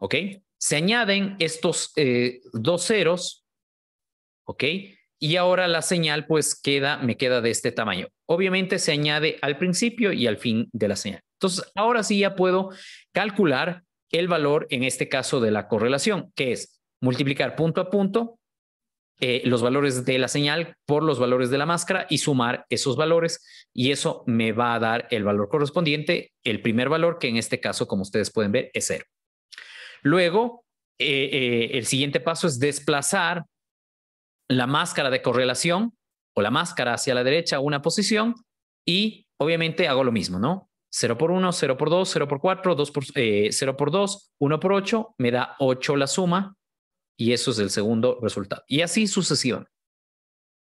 ¿Ok? Se añaden estos eh, dos ceros, ¿ok? Y ahora la señal pues queda, me queda de este tamaño. Obviamente se añade al principio y al fin de la señal. Entonces, ahora sí ya puedo calcular el valor, en este caso, de la correlación, que es multiplicar punto a punto eh, los valores de la señal por los valores de la máscara y sumar esos valores y eso me va a dar el valor correspondiente, el primer valor que en este caso, como ustedes pueden ver, es 0. Luego, eh, eh, el siguiente paso es desplazar la máscara de correlación o la máscara hacia la derecha a una posición y obviamente hago lo mismo, ¿no? 0 por 1, 0 por 2, 0 por 4, 2 por, 0 por 2, 1 por 8, me da 8 la suma, y eso es el segundo resultado. Y así sucesivamente.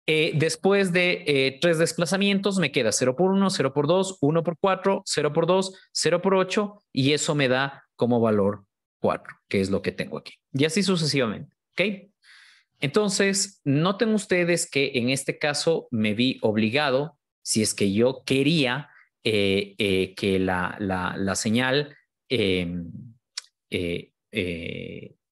Eh, después de eh, tres desplazamientos me queda 0 por 1, 0 por 2, 1 por 4, 0 por 2, 0 por 8 y eso me da como valor 4, que es lo que tengo aquí. Y así sucesivamente. ¿Ok? Entonces, noten ustedes que en este caso me vi obligado, si es que yo quería eh, que la señal em,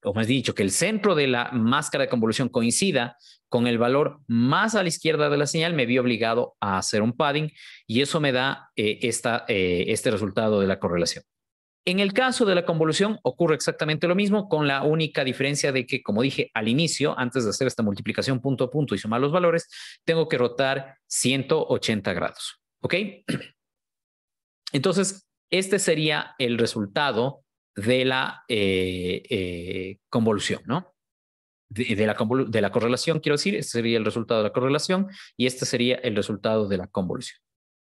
o más dicho, que el centro de la máscara de convolución coincida con el valor más a la izquierda de la señal, me vi obligado a hacer un padding y eso me da eh, eh, este resultado de la correlación. En el caso de la convolución ocurre exactamente lo mismo, con la única diferencia de que, como dije al inicio, antes de hacer esta multiplicación punto a punto y sumar los valores, tengo que rotar 180 grados. ¿Ok? Entonces, este sería el resultado de la eh, eh, convolución, ¿no? De, la correlación, quiero decir, este sería el resultado de la correlación y este sería el resultado de la convolución.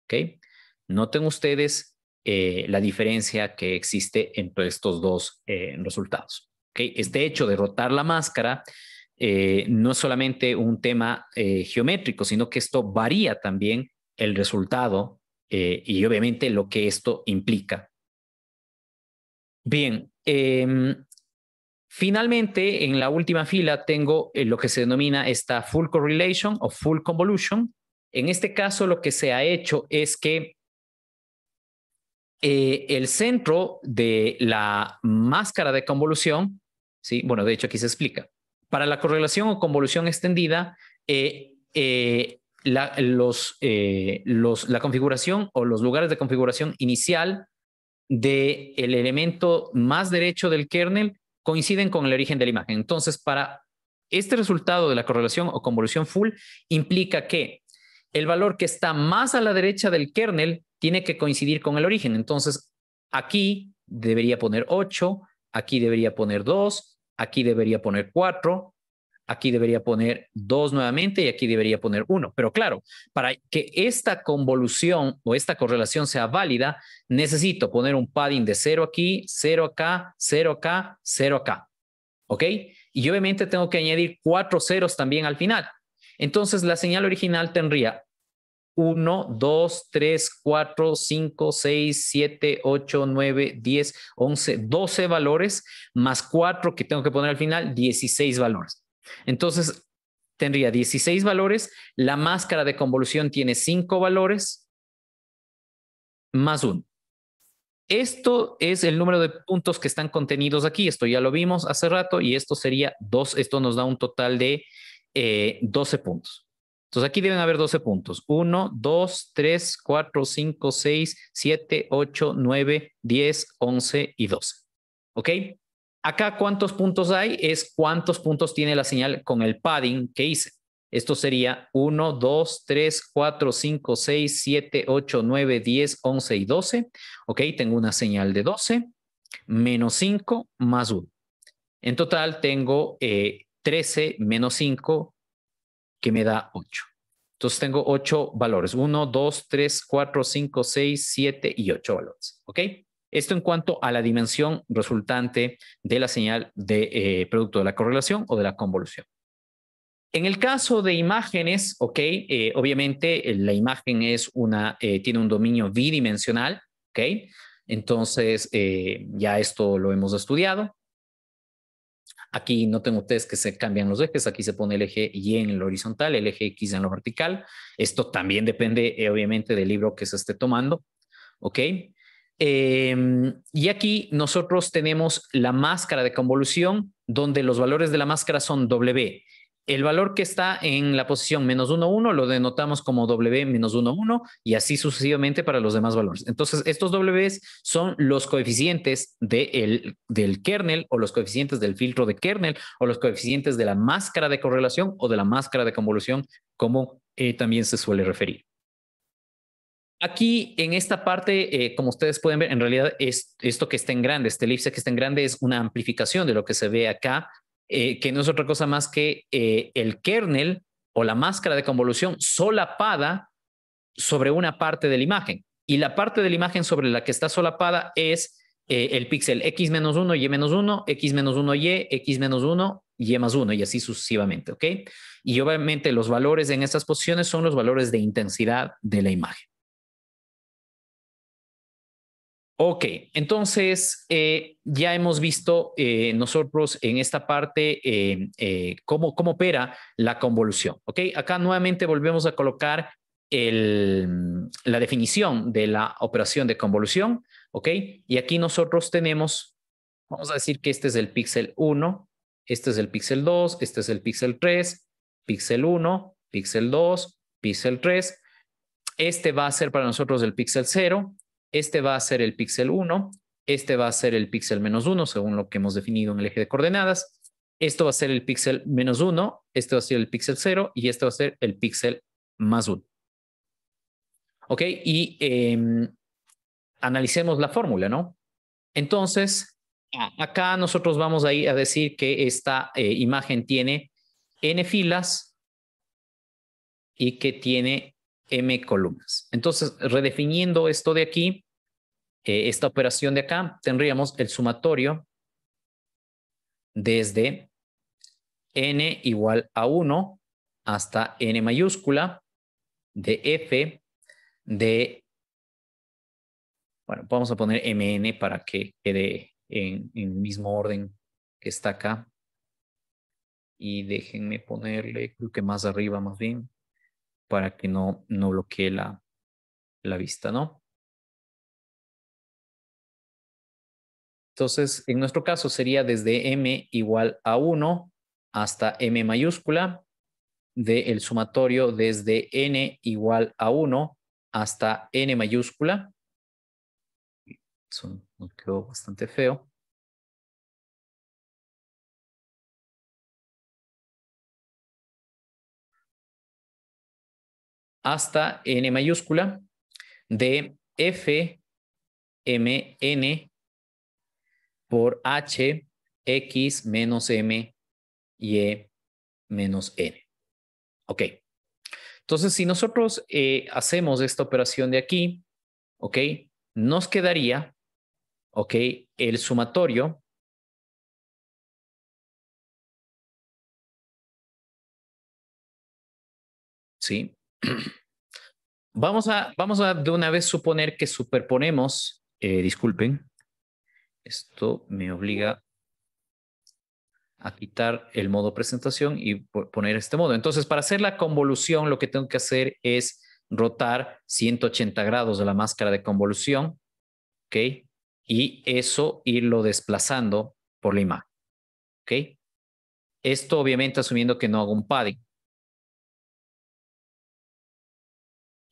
¿Ok? Noten ustedes eh, la diferencia que existe entre estos dos resultados. ¿Ok? Este hecho de rotar la máscara no es solamente un tema geométrico, sino que esto varía también el resultado y obviamente lo que esto implica Bien, em, finalmente en la última fila tengo eh, lo que se denomina esta full correlation o full convolution. En este caso lo que se ha hecho es que eh, el centro de la máscara de convolución, ¿sí? bueno, de hecho aquí se explica, para la correlación o convolución extendida, eh, la, los, la configuración o los lugares de configuración inicial del el elemento más derecho del kernel coinciden con el origen de la imagen. Entonces, para este resultado de la correlación o convolución full implica que el valor que está más a la derecha del kernel tiene que coincidir con el origen. Entonces, aquí debería poner 8, aquí debería poner 2, aquí debería poner 4, aquí debería poner 2 nuevamente y aquí debería poner 1, Pero claro, para que esta convolución o esta correlación sea válida, necesito poner un padding de 0 aquí, 0 acá, 0 acá, 0 acá. ¿Ok? Y obviamente tengo que añadir cuatro ceros también al final. Entonces la señal original tendría 1, 2, 3, 4, 5, 6, 7, 8, 9, 10, 11, 12 valores, más 4 que tengo que poner al final, 16 valores. Entonces, tendría 16 valores, la máscara de convolución tiene 5 valores más 1. Esto es el número de puntos que están contenidos aquí. Esto ya lo vimos hace rato y esto sería 2. Esto nos da un total de 12 eh, puntos. Entonces aquí deben haber 12 puntos. 1, 2, 3, 4, 5, 6, 7, 8, 9, 10, 11 y 12. ¿Ok? Acá cuántos puntos hay es cuántos puntos tiene la señal con el padding que hice. Esto sería 1, 2, 3, 4, 5, 6, 7, 8, 9, 10, 11 y 12. Ok, tengo una señal de 12, menos 5, más 1. En total tengo eh, 13 menos 5 que me da 8. Entonces tengo 8 valores. 1, 2, 3, 4, 5, 6, 7 y 8 valores. ¿Ok? Esto en cuanto a la dimensión resultante de la señal de eh, producto de la correlación o de la convolución. En el caso de imágenes, ok, eh, obviamente la imagen es eh, tiene un dominio bidimensional, ok, entonces ya esto lo hemos estudiado. Aquí no tengo ustedes que se cambian los ejes, aquí se pone el eje Y en lo horizontal, el eje X en lo vertical. Esto también depende, obviamente, del libro que se esté tomando, ok. Em, y aquí nosotros tenemos la máscara de convolución, donde los valores de la máscara son W. El valor que está en la posición menos 1, 1 lo denotamos como W menos 1, 1 y así sucesivamente para los demás valores. Entonces, estos W son los coeficientes del kernel o los coeficientes del filtro de kernel o los coeficientes de la máscara de correlación o de la máscara de convolución, como eh, también se suele referir. Aquí en esta parte, eh, como ustedes pueden ver, en realidad es esto que está en grande, este elipse que está en grande es una amplificación de lo que se ve acá, eh, que no es otra cosa más que eh, el kernel o la máscara de convolución solapada sobre una parte de la imagen. Y la parte de la imagen sobre la que está solapada es el píxel x-1, menos menos y-1, x-1y, x-1, y más 1 y así sucesivamente, ¿ok? Y obviamente los valores en estas posiciones son los valores de intensidad de la imagen. Ok, entonces eh, ya hemos visto eh, nosotros en esta parte eh, cómo, opera la convolución. Ok, acá nuevamente volvemos a colocar la definición de la operación de convolución. Ok, y aquí nosotros tenemos, vamos a decir que este es el píxel 1, este es el píxel 2, este es el píxel 3, píxel 1, píxel 2, píxel 3. Este va a ser para nosotros el píxel 0 este va a ser el píxel 1, este va a ser el píxel menos 1, según lo que hemos definido en el eje de coordenadas. Esto va a ser el píxel menos 1, este va a ser el píxel 0 y este va a ser el píxel más 1. ¿Ok? Y em, analicemos la fórmula, ¿no? Entonces, acá nosotros vamos a, ir a decir que esta eh, imagen tiene n filas y que tiene M columnas. Entonces, redefiniendo esto de aquí, eh, esta operación de acá, tendríamos el sumatorio desde n igual a 1 hasta n mayúscula de f de, bueno, vamos a poner mn para que quede en el mismo orden que está acá. Y déjenme ponerle, creo que más arriba más bien, para que no, no bloquee la, vista, ¿no? Entonces, en nuestro caso sería desde m igual a 1 hasta m mayúscula del sumatorio desde n igual a 1 hasta n mayúscula. Eso nos quedó bastante feo. hasta N mayúscula de F, M, N por H, X menos M, Y e menos N. Ok. Entonces, si nosotros eh, hacemos esta operación de aquí, ok, nos quedaría, ok, el sumatorio ¿sí? Vamos a, vamos de una vez suponer que superponemos, eh, disculpen, esto me obliga a quitar el modo presentación y poner este modo. Entonces, para hacer la convolución, lo que tengo que hacer es rotar 180 grados de la máscara de convolución, ¿ok? Y eso irlo desplazando por la imagen, ¿ok? Esto obviamente asumiendo que no hago un padding.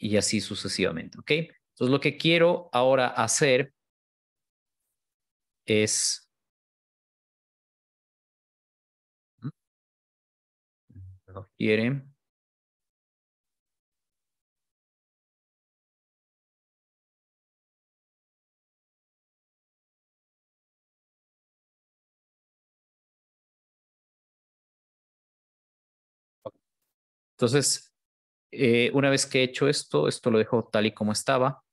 y así sucesivamente, ¿ok? Entonces lo que quiero ahora hacer es... No quiere. Entonces, eh, una vez que he hecho esto, esto lo dejo tal y como estaba.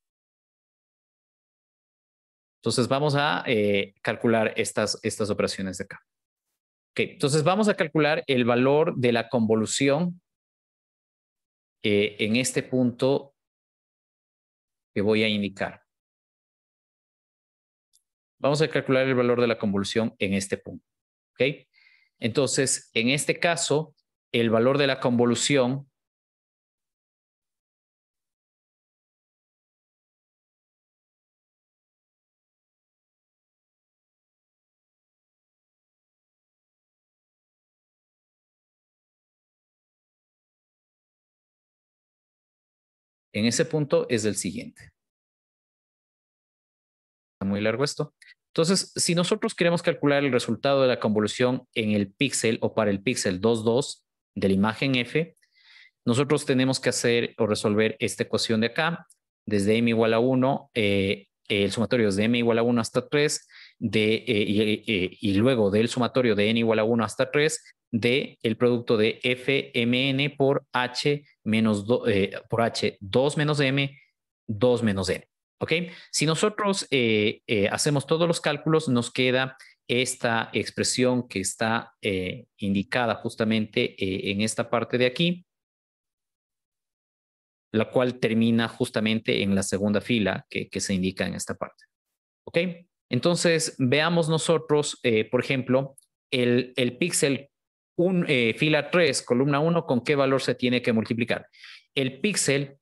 Entonces vamos a eh, calcular estas, operaciones de acá. entonces vamos a calcular el valor de la convolución eh, en este punto que voy a indicar. Vamos a calcular el valor de la convolución en este punto. ¿ok? Entonces, en este caso, el valor de la convolución en ese punto es el siguiente. Está muy largo esto. Entonces, si nosotros queremos calcular el resultado de la convolución en el píxel o para el píxel 2.2 de la imagen F, nosotros tenemos que hacer o resolver esta ecuación de acá, desde m igual a 1, eh, el sumatorio es de m igual a 1 hasta 3, de, eh, y, eh, y, luego del sumatorio de n igual a 1 hasta 3, de el producto de Fmn por H menos eh, por H 2 menos M 2 menos N. ¿Ok? Si nosotros eh, eh, hacemos todos los cálculos, nos queda esta expresión que está indicada justamente en esta parte de aquí, la cual termina justamente en la segunda fila que, se indica en esta parte. ¿Ok? Entonces, veamos nosotros, por ejemplo, el, el píxel eh, fila 3, columna 1, con qué valor se tiene que multiplicar. El píxel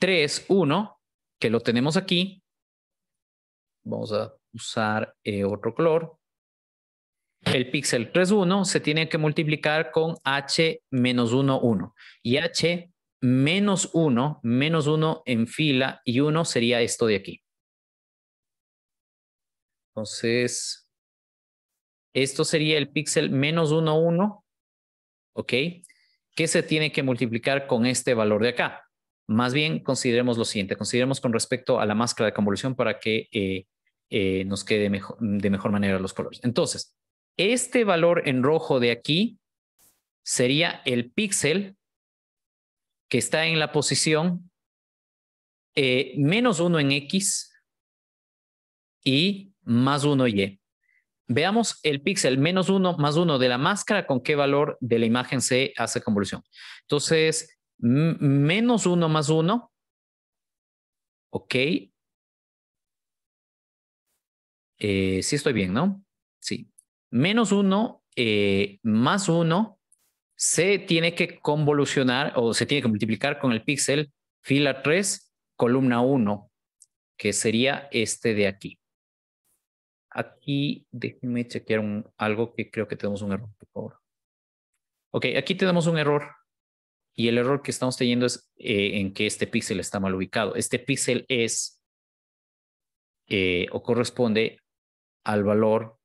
3, 1, que lo tenemos aquí, vamos a usar eh, otro color. El píxel 3, 1 se tiene que multiplicar con h menos 1, 1. Y h menos 1, menos 1 en fila y 1 sería esto de aquí. Entonces, esto sería el píxel menos 1, 1, ¿ok? Que se tiene que multiplicar con este valor de acá. Más bien, consideremos lo siguiente, consideremos con respecto a la máscara de convolución para que eh, eh, nos quede de mejor manera los colores. Entonces, este valor en rojo de aquí sería el píxel que está en la posición eh, menos 1 en X y más 1 Y. Veamos el píxel menos uno más uno de la máscara con qué valor de la imagen se hace convolución. Entonces, menos uno más uno. Ok. Eh, sí estoy bien, ¿no? Sí. Menos uno eh, más uno se tiene que convolucionar o se tiene que multiplicar con el píxel fila 3, columna 1, que sería este de aquí. Aquí déjenme chequear algo que creo que tenemos un error, por favor. Ok, aquí tenemos un error y el error que estamos teniendo es eh, en que este píxel está mal ubicado. Este píxel es eh, o corresponde al valor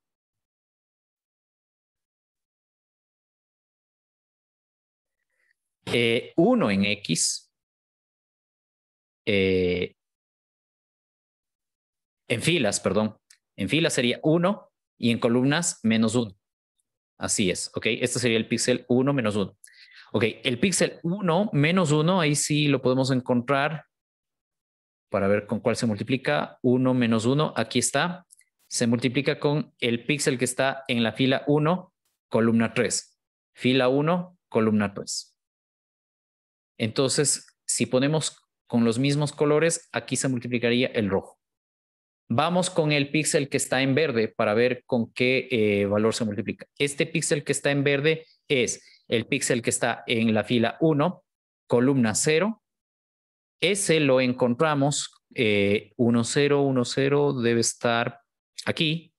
1 eh, en X en filas, perdón, en fila sería 1 y en columnas menos 1. Así es, ¿ok? Este sería el píxel 1 menos 1. Ok, el píxel 1 menos 1, ahí sí lo podemos encontrar para ver con cuál se multiplica. 1 menos 1, aquí está. Se multiplica con el píxel que está en la fila 1, columna 3. Fila 1, columna 3. Entonces, si ponemos con los mismos colores, aquí se multiplicaría el rojo. Vamos con el píxel que está en verde para ver con qué eh, valor se multiplica. Este píxel que está en verde es el píxel que está en la fila 1, columna 0. Ese lo encontramos, 1, 0, 1, 0, debe estar aquí.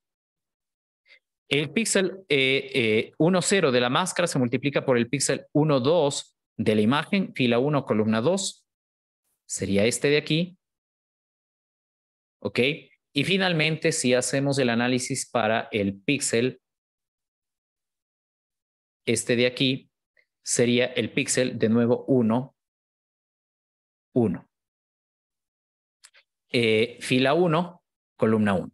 El píxel 1, eh, 0 eh, de la máscara se multiplica por el píxel 1, 2 de la imagen, fila 1, columna 2. Sería este de aquí. ¿Ok? Y finalmente, si hacemos el análisis para el píxel, este de aquí sería el píxel de nuevo 1, 1. Eh, fila 1, columna 1.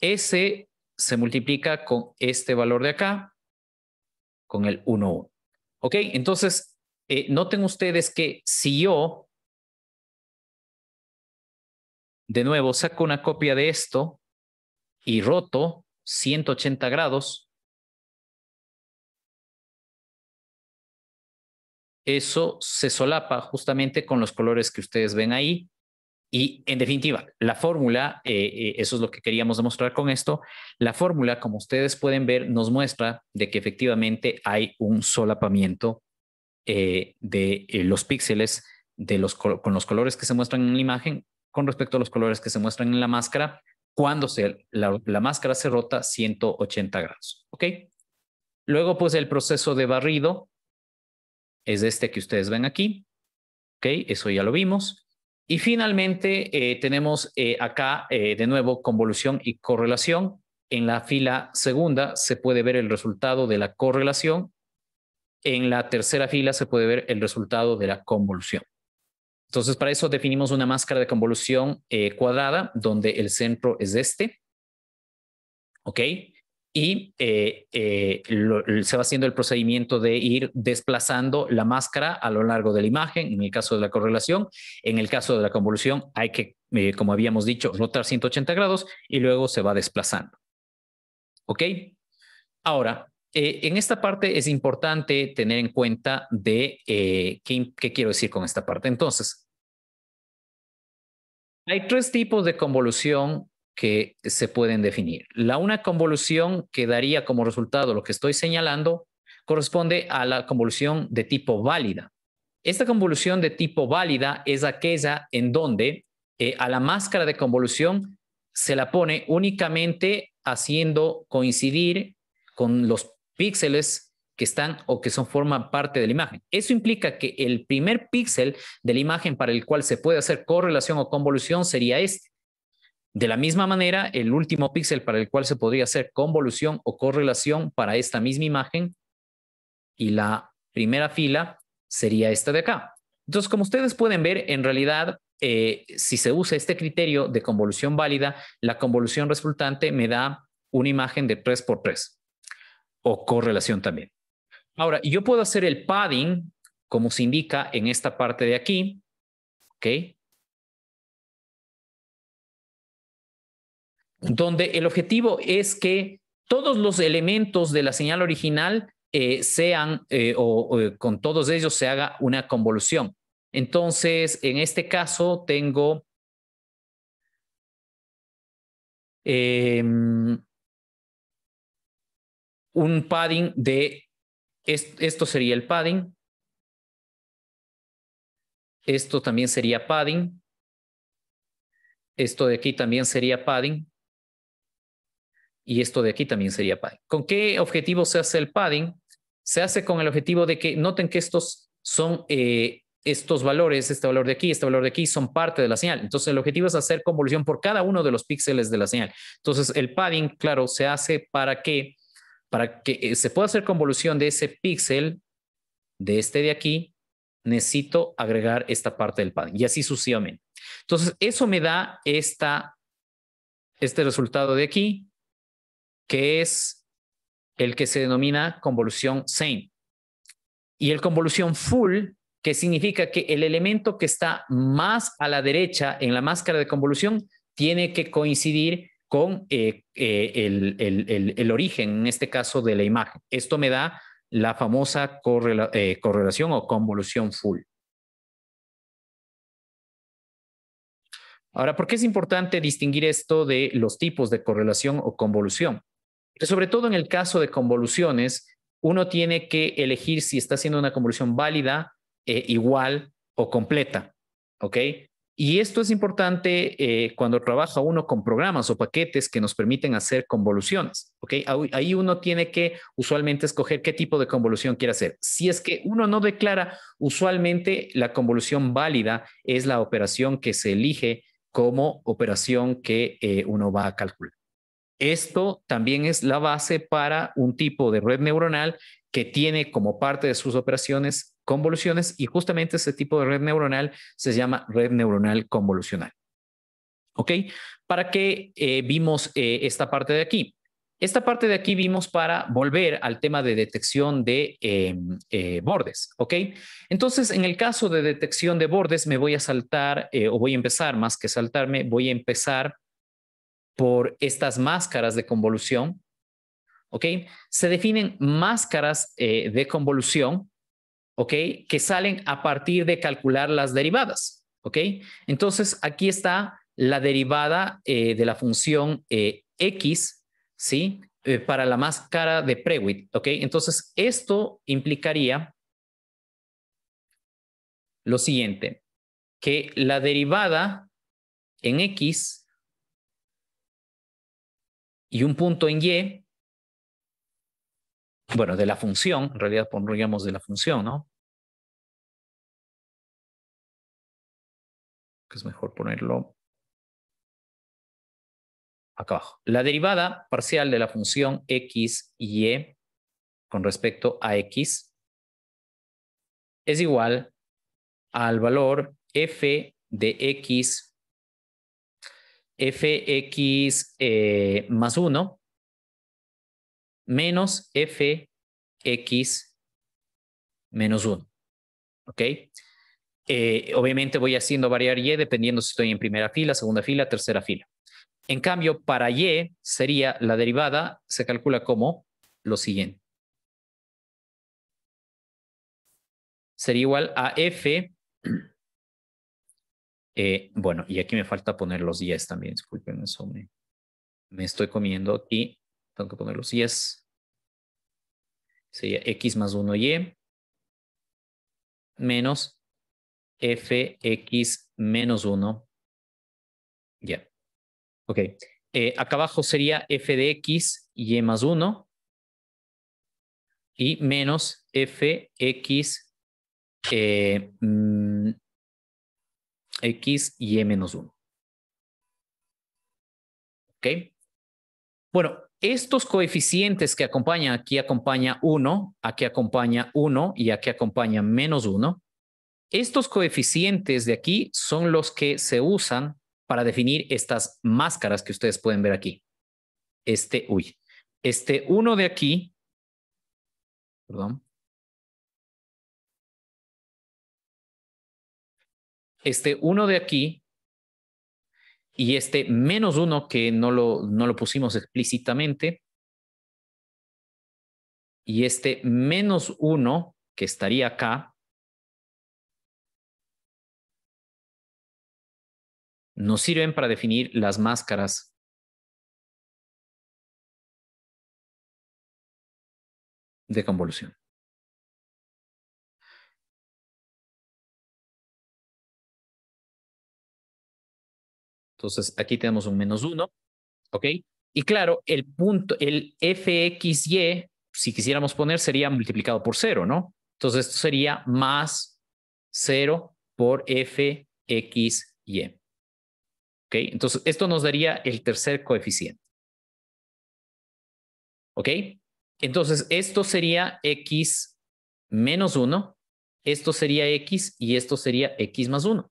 Ese se multiplica con este valor de acá, con el 1, 1. ¿Ok? Entonces, eh, noten ustedes que si yo de nuevo, saco una copia de esto y roto 180 grados. Eso se solapa justamente con los colores que ustedes ven ahí. Y en definitiva, la fórmula, eh, eh, eso es lo que queríamos demostrar con esto, la fórmula, como ustedes pueden ver, nos muestra de que efectivamente hay un solapamiento eh, de los píxeles de con los colores que se muestran en la imagen con respecto a los colores que se muestran en la máscara cuando se, la, máscara se rota 180 grados. ¿Ok? Luego, pues el proceso de barrido es este que ustedes ven aquí. ¿Ok? Eso ya lo vimos. Y finalmente eh, tenemos eh, acá eh, de nuevo convolución y correlación. En la fila segunda se puede ver el resultado de la correlación. En la tercera fila se puede ver el resultado de la convolución. Entonces, para eso definimos una máscara de convolución eh, cuadrada donde el centro es este. ¿Ok? Y eh, eh, se va haciendo el procedimiento de ir desplazando la máscara a lo largo de la imagen, en el caso de la correlación. En el caso de la convolución, hay que, como habíamos dicho, rotar 180 grados y luego se va desplazando. ¿Ok? Ahora, eh, en esta parte es importante tener en cuenta de eh, qué, quiero decir con esta parte. Entonces, hay tres tipos de convolución que se pueden definir. La una convolución que daría como resultado lo que estoy señalando corresponde a la convolución de tipo válida. Esta convolución de tipo válida es aquella en donde eh, a la máscara de convolución se la pone únicamente haciendo coincidir con los píxeles que están o que son, forman parte de la imagen. Eso implica que el primer píxel de la imagen para el cual se puede hacer correlación o convolución sería este. De la misma manera, el último píxel para el cual se podría hacer convolución o correlación para esta misma imagen y la primera fila sería esta de acá. Entonces, como ustedes pueden ver, en realidad, eh, si se usa este criterio de convolución válida, la convolución resultante me da una imagen de 3x3 o correlación también. Ahora, yo puedo hacer el padding, como se indica en esta parte de aquí, ¿ok? Donde el objetivo es que todos los elementos de la señal original eh, sean, eh, o, con todos ellos se haga una convolución. Entonces, en este caso tengo... Em, un padding de, esto sería el padding, esto también sería padding, esto de aquí también sería padding, y esto de aquí también sería padding. ¿Con qué objetivo se hace el padding? Se hace con el objetivo de que noten que estos son eh, estos valores, este valor de aquí, este valor de aquí, son parte de la señal. Entonces, el objetivo es hacer convolución por cada uno de los píxeles de la señal. Entonces, el padding, claro, se hace para que para que eh, se pueda hacer convolución de ese píxel, de este de aquí, necesito agregar esta parte del padding y así sucesivamente. Entonces, eso me da esta, este resultado de aquí, que es el que se denomina convolución same. Y el convolución full, que significa que el elemento que está más a la derecha en la máscara de convolución tiene que coincidir con eh, eh, el, origen, en este caso, de la imagen. Esto me da la famosa eh, correlación o convolución full. Ahora, ¿por qué es importante distinguir esto de los tipos de correlación o convolución? Sobre todo en el caso de convoluciones, uno tiene que elegir si está haciendo una convolución válida, igual o completa. ¿Ok? Y esto es importante eh, cuando trabaja uno con programas o paquetes que nos permiten hacer convoluciones. ¿ok? Ahí uno tiene que usualmente escoger qué tipo de convolución quiere hacer. Si es que uno no declara, usualmente la convolución válida es la operación que se elige como operación que eh, uno va a calcular. Esto también es la base para un tipo de red neuronal que tiene como parte de sus operaciones convoluciones y justamente ese tipo de red neuronal se llama red neuronal convolucional. ¿Ok? ¿Para qué eh, vimos eh, esta parte de aquí? Esta parte de aquí vimos para volver al tema de detección de em, eh, bordes, ¿ok? Entonces, en el caso de detección de bordes, me voy a saltar, o voy a empezar, más que saltarme, voy a empezar por estas máscaras de convolución, ¿ok? Se definen máscaras de convolución ¿ok? Que salen a partir de calcular las derivadas, ¿ok? Entonces, aquí está la derivada eh, de la función eh, x, ¿sí? Eh, para la máscara de Prewitt, ¿ok? Entonces, esto implicaría lo siguiente, que la derivada en x y un punto en y, bueno, de la función, en realidad pondríamos de la función, ¿no? que es mejor ponerlo acá abajo. La derivada parcial de la función x y con respecto a x es igual al valor f de x, fx eh, más 1 menos fx menos 1. ¿Ok? Eh, obviamente voy haciendo variar Y dependiendo si estoy en primera fila, segunda fila, tercera fila. En cambio, para Y sería la derivada, se calcula como lo siguiente. Sería igual a F. Eh, bueno, y aquí me falta poner los 10 también, disculpen eso. Me, estoy comiendo aquí. Tengo que poner los 10. Sería X más 1Y menos fx menos 1. Ya. Ok. Eh, acá abajo sería f de x, y e más 1. Y menos fx eh, mm, x, y e menos 1. Ok. Bueno, estos coeficientes que acompañan, aquí acompaña 1, aquí acompaña 1 y aquí acompaña menos 1 estos coeficientes de aquí son los que se usan para definir estas máscaras que ustedes pueden ver aquí. Este, uy, este uno de aquí, perdón, este uno de aquí y este menos uno que no lo, no lo pusimos explícitamente y este menos uno que estaría acá nos sirven para definir las máscaras. de convolución. Entonces, aquí tenemos un menos 1, ¿ok? Y claro, el punto, el fxy, si quisiéramos poner, sería multiplicado por 0, ¿no? Entonces, esto sería más 0 por fxy. ¿Ok? Entonces, esto nos daría el tercer coeficiente. ¿Ok? Entonces, esto sería x menos 1, esto sería x y esto sería x más 1.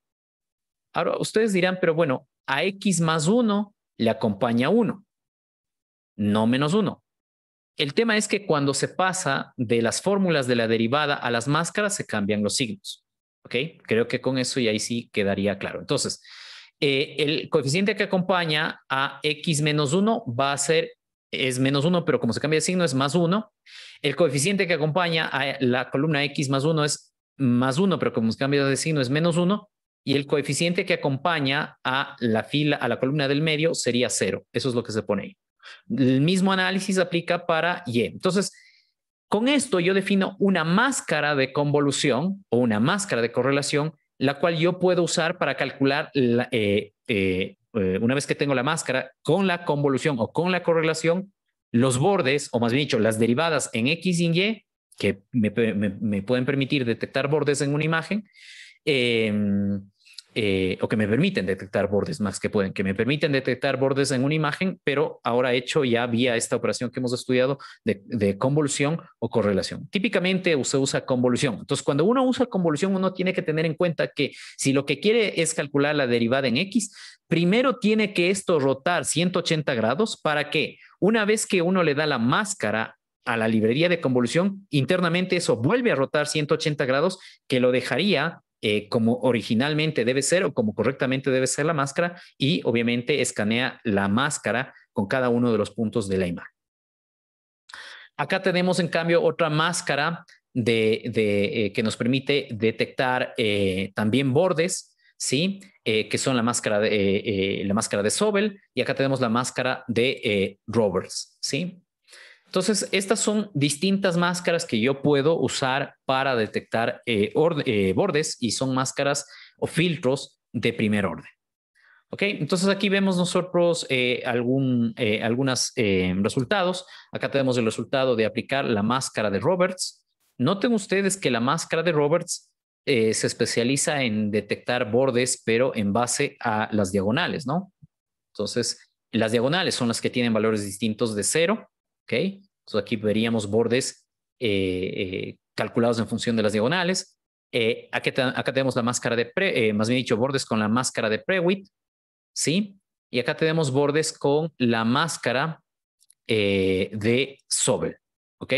Ahora, ustedes dirán, pero bueno, a x más 1 le acompaña 1, no menos 1. El tema es que cuando se pasa de las fórmulas de la derivada a las máscaras, se cambian los signos. ¿Ok? Creo que con eso y ahí sí quedaría claro. Entonces, eh, el coeficiente que acompaña a x menos 1 va a ser, es menos 1, pero como se cambia de signo es más 1. El coeficiente que acompaña a la columna x más 1 es más 1, pero como se cambia de signo es menos 1. Y el coeficiente que acompaña a la fila, a la columna del medio sería 0. Eso es lo que se pone ahí. El mismo análisis aplica para y. Entonces, con esto yo defino una máscara de convolución o una máscara de correlación la cual yo puedo usar para calcular la, eh, eh, eh, una vez que tengo la máscara, con la convolución o con la correlación, los bordes, o más bien dicho, las derivadas en X y en Y, que me, pueden permitir detectar bordes en una imagen, eh, eh, o que me permiten detectar bordes más que pueden, que me permiten detectar bordes en una imagen, pero ahora hecho ya vía esta operación que hemos estudiado de, de convolución o correlación. Típicamente se usa convolución. Entonces, cuando uno usa convolución, uno tiene que tener en cuenta que si lo que quiere es calcular la derivada en X, primero tiene que esto rotar 180 grados para que una vez que uno le da la máscara a la librería de convolución, internamente eso vuelve a rotar 180 grados, que lo dejaría eh, como originalmente debe ser o como correctamente debe ser la máscara y obviamente escanea la máscara con cada uno de los puntos de la imagen. Acá tenemos en cambio otra máscara eh, que nos permite detectar eh, también bordes, ¿sí? que son la máscara, de, la máscara de Sobel y acá tenemos la máscara de Roberts, ¿sí? Entonces, estas son distintas máscaras que yo puedo usar para detectar eh, eh, bordes y son máscaras o filtros de primer orden. ¿Ok? Entonces aquí vemos nosotros eh, algunos resultados. Acá tenemos el resultado de aplicar la máscara de Roberts. Noten ustedes que la máscara de Roberts se especializa en detectar bordes, pero en base a las diagonales, ¿no? Entonces, las diagonales son las que tienen valores distintos de cero. ¿ok? Entonces aquí veríamos bordes eh, eh, calculados en función de las diagonales. Eh, acá, tenemos la máscara de, más bien dicho, bordes con la máscara de Prewitt, ¿sí? Y acá tenemos bordes con la máscara de Sobel, ¿ok?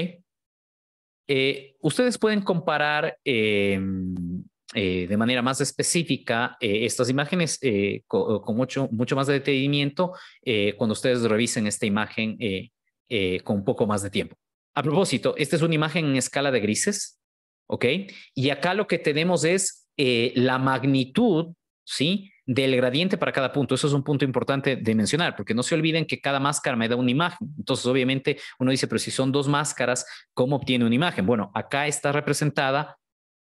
ustedes pueden comparar em, de manera más específica estas imágenes con, mucho, mucho más detenimiento cuando ustedes revisen esta imagen eh, con un poco más de tiempo. A propósito, esta es una imagen en escala de grises, ¿ok? Y acá lo que tenemos es eh, la magnitud, ¿sí? Del gradiente para cada punto. Eso es un punto importante de mencionar, porque no se olviden que cada máscara me da una imagen. Entonces, obviamente, uno dice, pero si son dos máscaras, ¿cómo obtiene una imagen? Bueno, acá está representada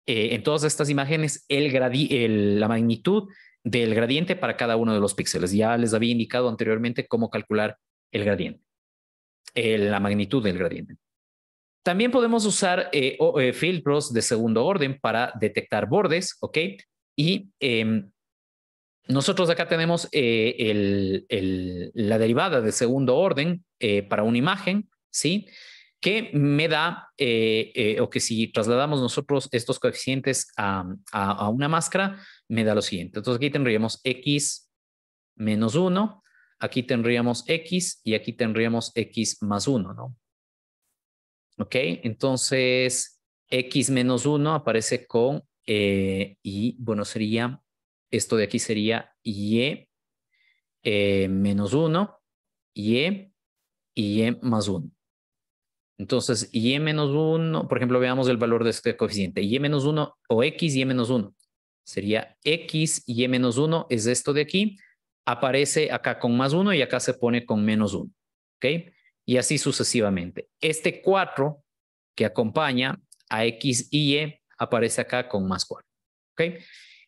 eh, en todas estas imágenes la magnitud del gradiente para cada uno de los píxeles. Ya les había indicado anteriormente cómo calcular el gradiente. Eh, la magnitud del gradiente. También podemos usar eh, eh, filtros de segundo orden para detectar bordes, ¿ok? Y em, nosotros acá tenemos la derivada de segundo orden para una imagen, ¿sí? Que me da, o que si trasladamos nosotros estos coeficientes a, a una máscara, me da lo siguiente. Entonces aquí tendríamos x menos 1 aquí tendríamos x y aquí tendríamos x más 1, ¿no? ¿Ok? Entonces, x menos 1 aparece con, eh, y bueno, sería, esto de aquí sería y eh, menos 1, y, y más 1. Entonces, y menos 1, por ejemplo, veamos el valor de este coeficiente. y menos 1 o x y menos 1. Sería x y menos 1 es esto de aquí aparece acá con más uno y acá se pone con menos uno. ¿Ok? Y así sucesivamente. Este 4 que acompaña a X aparece acá con más 4. ¿Ok?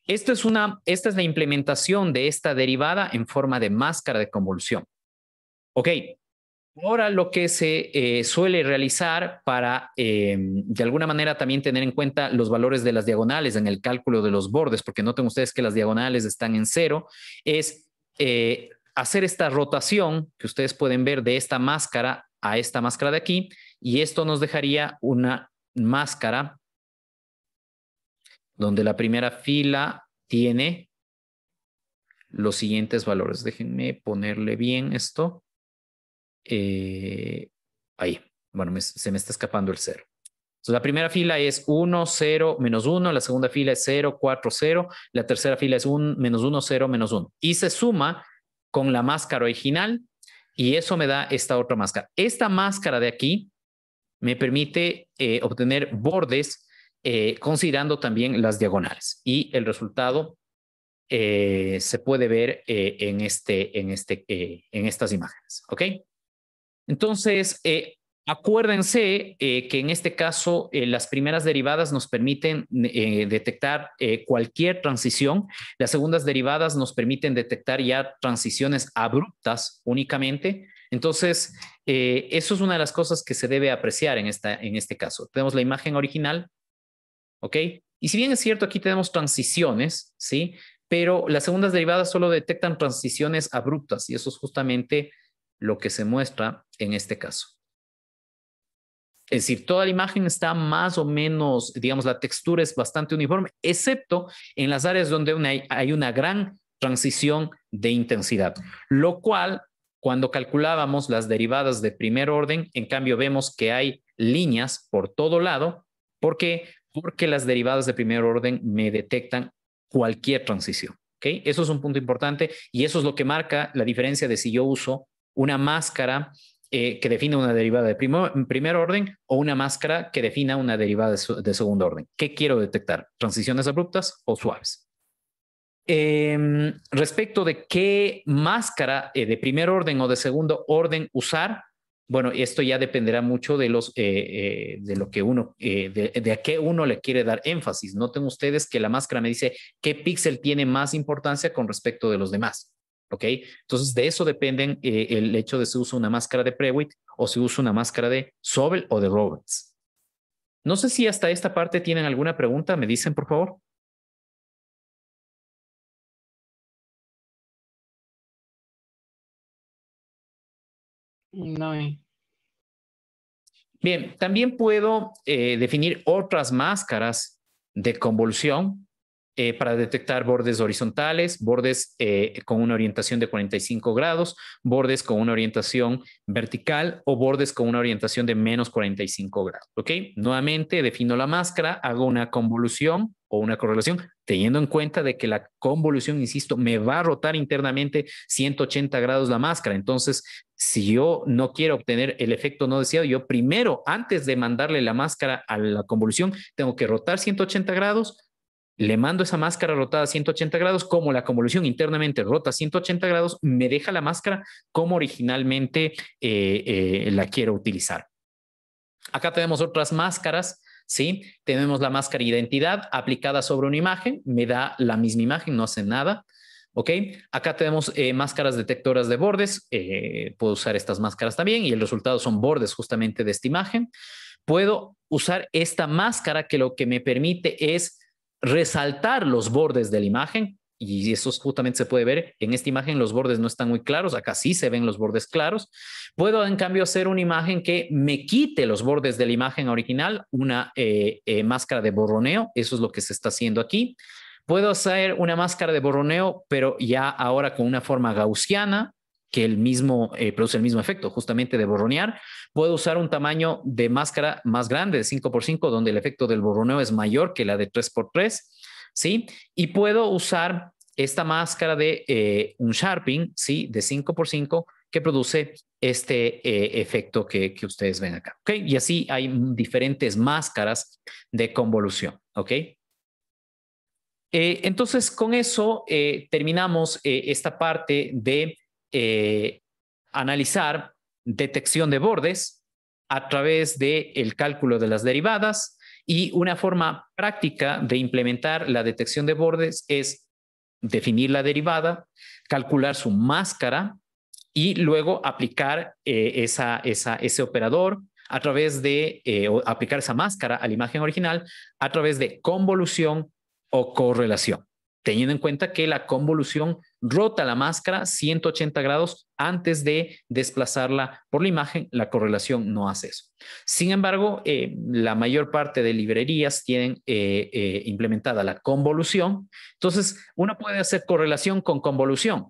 es una, esta es la implementación de esta derivada en forma de máscara de convolución. Ok, ahora lo que se eh, suele realizar para, em, de alguna manera, también tener en cuenta los valores de las diagonales en el cálculo de los bordes, porque noten ustedes que las diagonales están en cero, es eh, hacer esta rotación que ustedes pueden ver de esta máscara a esta máscara de aquí, y esto nos dejaría una máscara donde la primera fila tiene los siguientes valores. Déjenme ponerle bien esto. Eh, ahí. Bueno, se me está escapando el cero. Entonces, la primera fila es 1, 0, menos 1, la segunda fila es 0, 4, 0, la tercera fila es 1, menos 1, 0, menos 1. Y se suma con la máscara original y eso me da esta otra máscara. Esta máscara de aquí me permite eh, obtener bordes eh, considerando también las diagonales y el resultado eh, se puede ver en, este, en, este, en estas imágenes. ¿Ok? Entonces, Acuérdense eh, que en este caso eh, las primeras derivadas nos permiten eh, detectar cualquier transición, las segundas derivadas nos permiten detectar ya transiciones abruptas únicamente. Entonces, eso es una de las cosas que se debe apreciar en, en este caso. Tenemos la imagen original, ¿ok? Y si bien es cierto, aquí tenemos transiciones, ¿sí? Pero las segundas derivadas solo detectan transiciones abruptas y eso es justamente lo que se muestra en este caso. Es decir, toda la imagen está más o menos, digamos, la textura es bastante uniforme, excepto en las áreas donde hay una gran transición de intensidad, lo cual cuando calculábamos las derivadas de primer orden, en cambio vemos que hay líneas por todo lado. ¿Por qué? Porque las derivadas de primer orden me detectan cualquier transición. ¿okay? Eso es un punto importante y eso es lo que marca la diferencia de si yo uso una máscara eh, que defina una derivada de primer orden o una máscara que defina una derivada de, segundo orden. ¿Qué quiero detectar? ¿Transiciones abruptas o suaves? Em, respecto de qué máscara eh, de primer orden o de segundo orden usar, bueno, esto ya dependerá mucho de los eh, de lo que uno de, de, a qué uno le quiere dar énfasis. Noten ustedes que la máscara me dice qué píxel tiene más importancia con respecto de los demás. ¿ok? Entonces, de eso dependen eh, el hecho de si usa una máscara de Prewitt o si usa una máscara de Sobel o de Roberts. No sé si hasta esta parte tienen alguna pregunta, me dicen, por favor. No. Bien, también puedo eh, definir otras máscaras de convulsión eh, para detectar bordes horizontales, bordes eh, con una orientación de 45 grados, bordes con una orientación vertical o bordes con una orientación de menos 45 grados. ¿Ok? Nuevamente defino la máscara, hago una convolución o una correlación, teniendo en cuenta de que la convolución, insisto, me va a rotar internamente 180 grados la máscara. Entonces, si yo no quiero obtener el efecto no deseado, yo primero, antes de mandarle la máscara a la convolución, tengo que rotar 180 grados, le mando esa máscara rotada a 180 grados, como la convolución internamente rota a 180 grados, me deja la máscara como originalmente eh, eh, la quiero utilizar. Acá tenemos otras máscaras, ¿sí? Tenemos la máscara identidad aplicada sobre una imagen, me da la misma imagen, no hace nada. ¿Ok? Acá tenemos eh, máscaras detectoras de bordes. puedo usar estas máscaras también y el resultado son bordes justamente de esta imagen. Puedo usar esta máscara que lo que me permite es resaltar los bordes de la imagen, y eso justamente se puede ver. En esta imagen los bordes no están muy claros, acá sí se ven los bordes claros. Puedo en cambio hacer una imagen que me quite los bordes de la imagen original, una eh, eh, máscara de borroneo, eso es lo que se está haciendo aquí. Puedo hacer una máscara de borroneo, pero ya ahora con una forma gaussiana, que el mismo eh, produce el mismo efecto, justamente de borronear. Puedo usar un tamaño de máscara más grande, de 5x5, donde el efecto del borroneo es mayor que la de 3x3, ¿sí? Y puedo usar esta máscara de eh, un sharping, ¿sí? De 5x5 que produce este eh, efecto que, ustedes ven acá, ¿ok? Y así hay diferentes máscaras de convolución, ¿ok? entonces, con eso terminamos esta parte de eh, analizar detección de bordes a través del el cálculo de las derivadas y una forma práctica de implementar la detección de bordes es definir la derivada, calcular su máscara y luego aplicar eh, esa, ese operador a través de eh, aplicar esa máscara a la imagen original a través de convolución o correlación, teniendo en cuenta que la convolución rota la máscara 180 grados antes de desplazarla por la imagen, la correlación no hace eso. Sin embargo, eh, la mayor parte de librerías tienen eh, eh, implementada la convolución. Entonces, uno puede hacer correlación con convolución,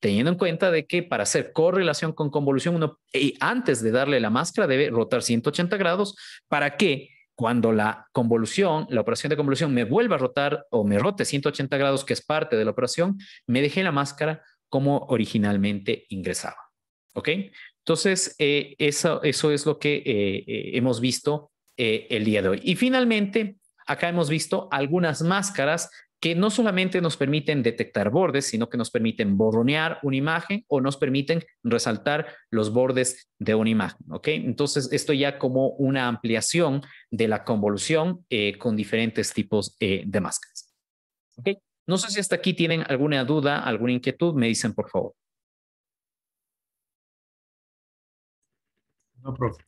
teniendo en cuenta de que para hacer correlación con convolución, uno antes de darle la máscara debe rotar 180 grados para que cuando la convolución, la operación de convolución me vuelva a rotar o me rote 180 grados, que es parte de la operación, me dejé la máscara como originalmente ingresaba. ¿Ok? Entonces, eh, eso, es lo que eh, eh, hemos visto el día de hoy. Y finalmente, acá hemos visto algunas máscaras que no solamente nos permiten detectar bordes, sino que nos permiten borronear una imagen o nos permiten resaltar los bordes de una imagen. ¿ok? Entonces, esto ya como una ampliación de la convolución eh, con diferentes tipos eh, de máscaras. No sé si hasta aquí tienen alguna duda, alguna inquietud, me dicen por favor. No, profe.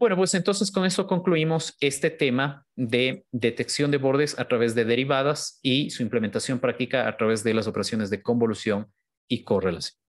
Bueno, pues entonces con eso concluimos este tema de detección de bordes a través de derivadas y su implementación práctica a través de las operaciones de convolución y correlación.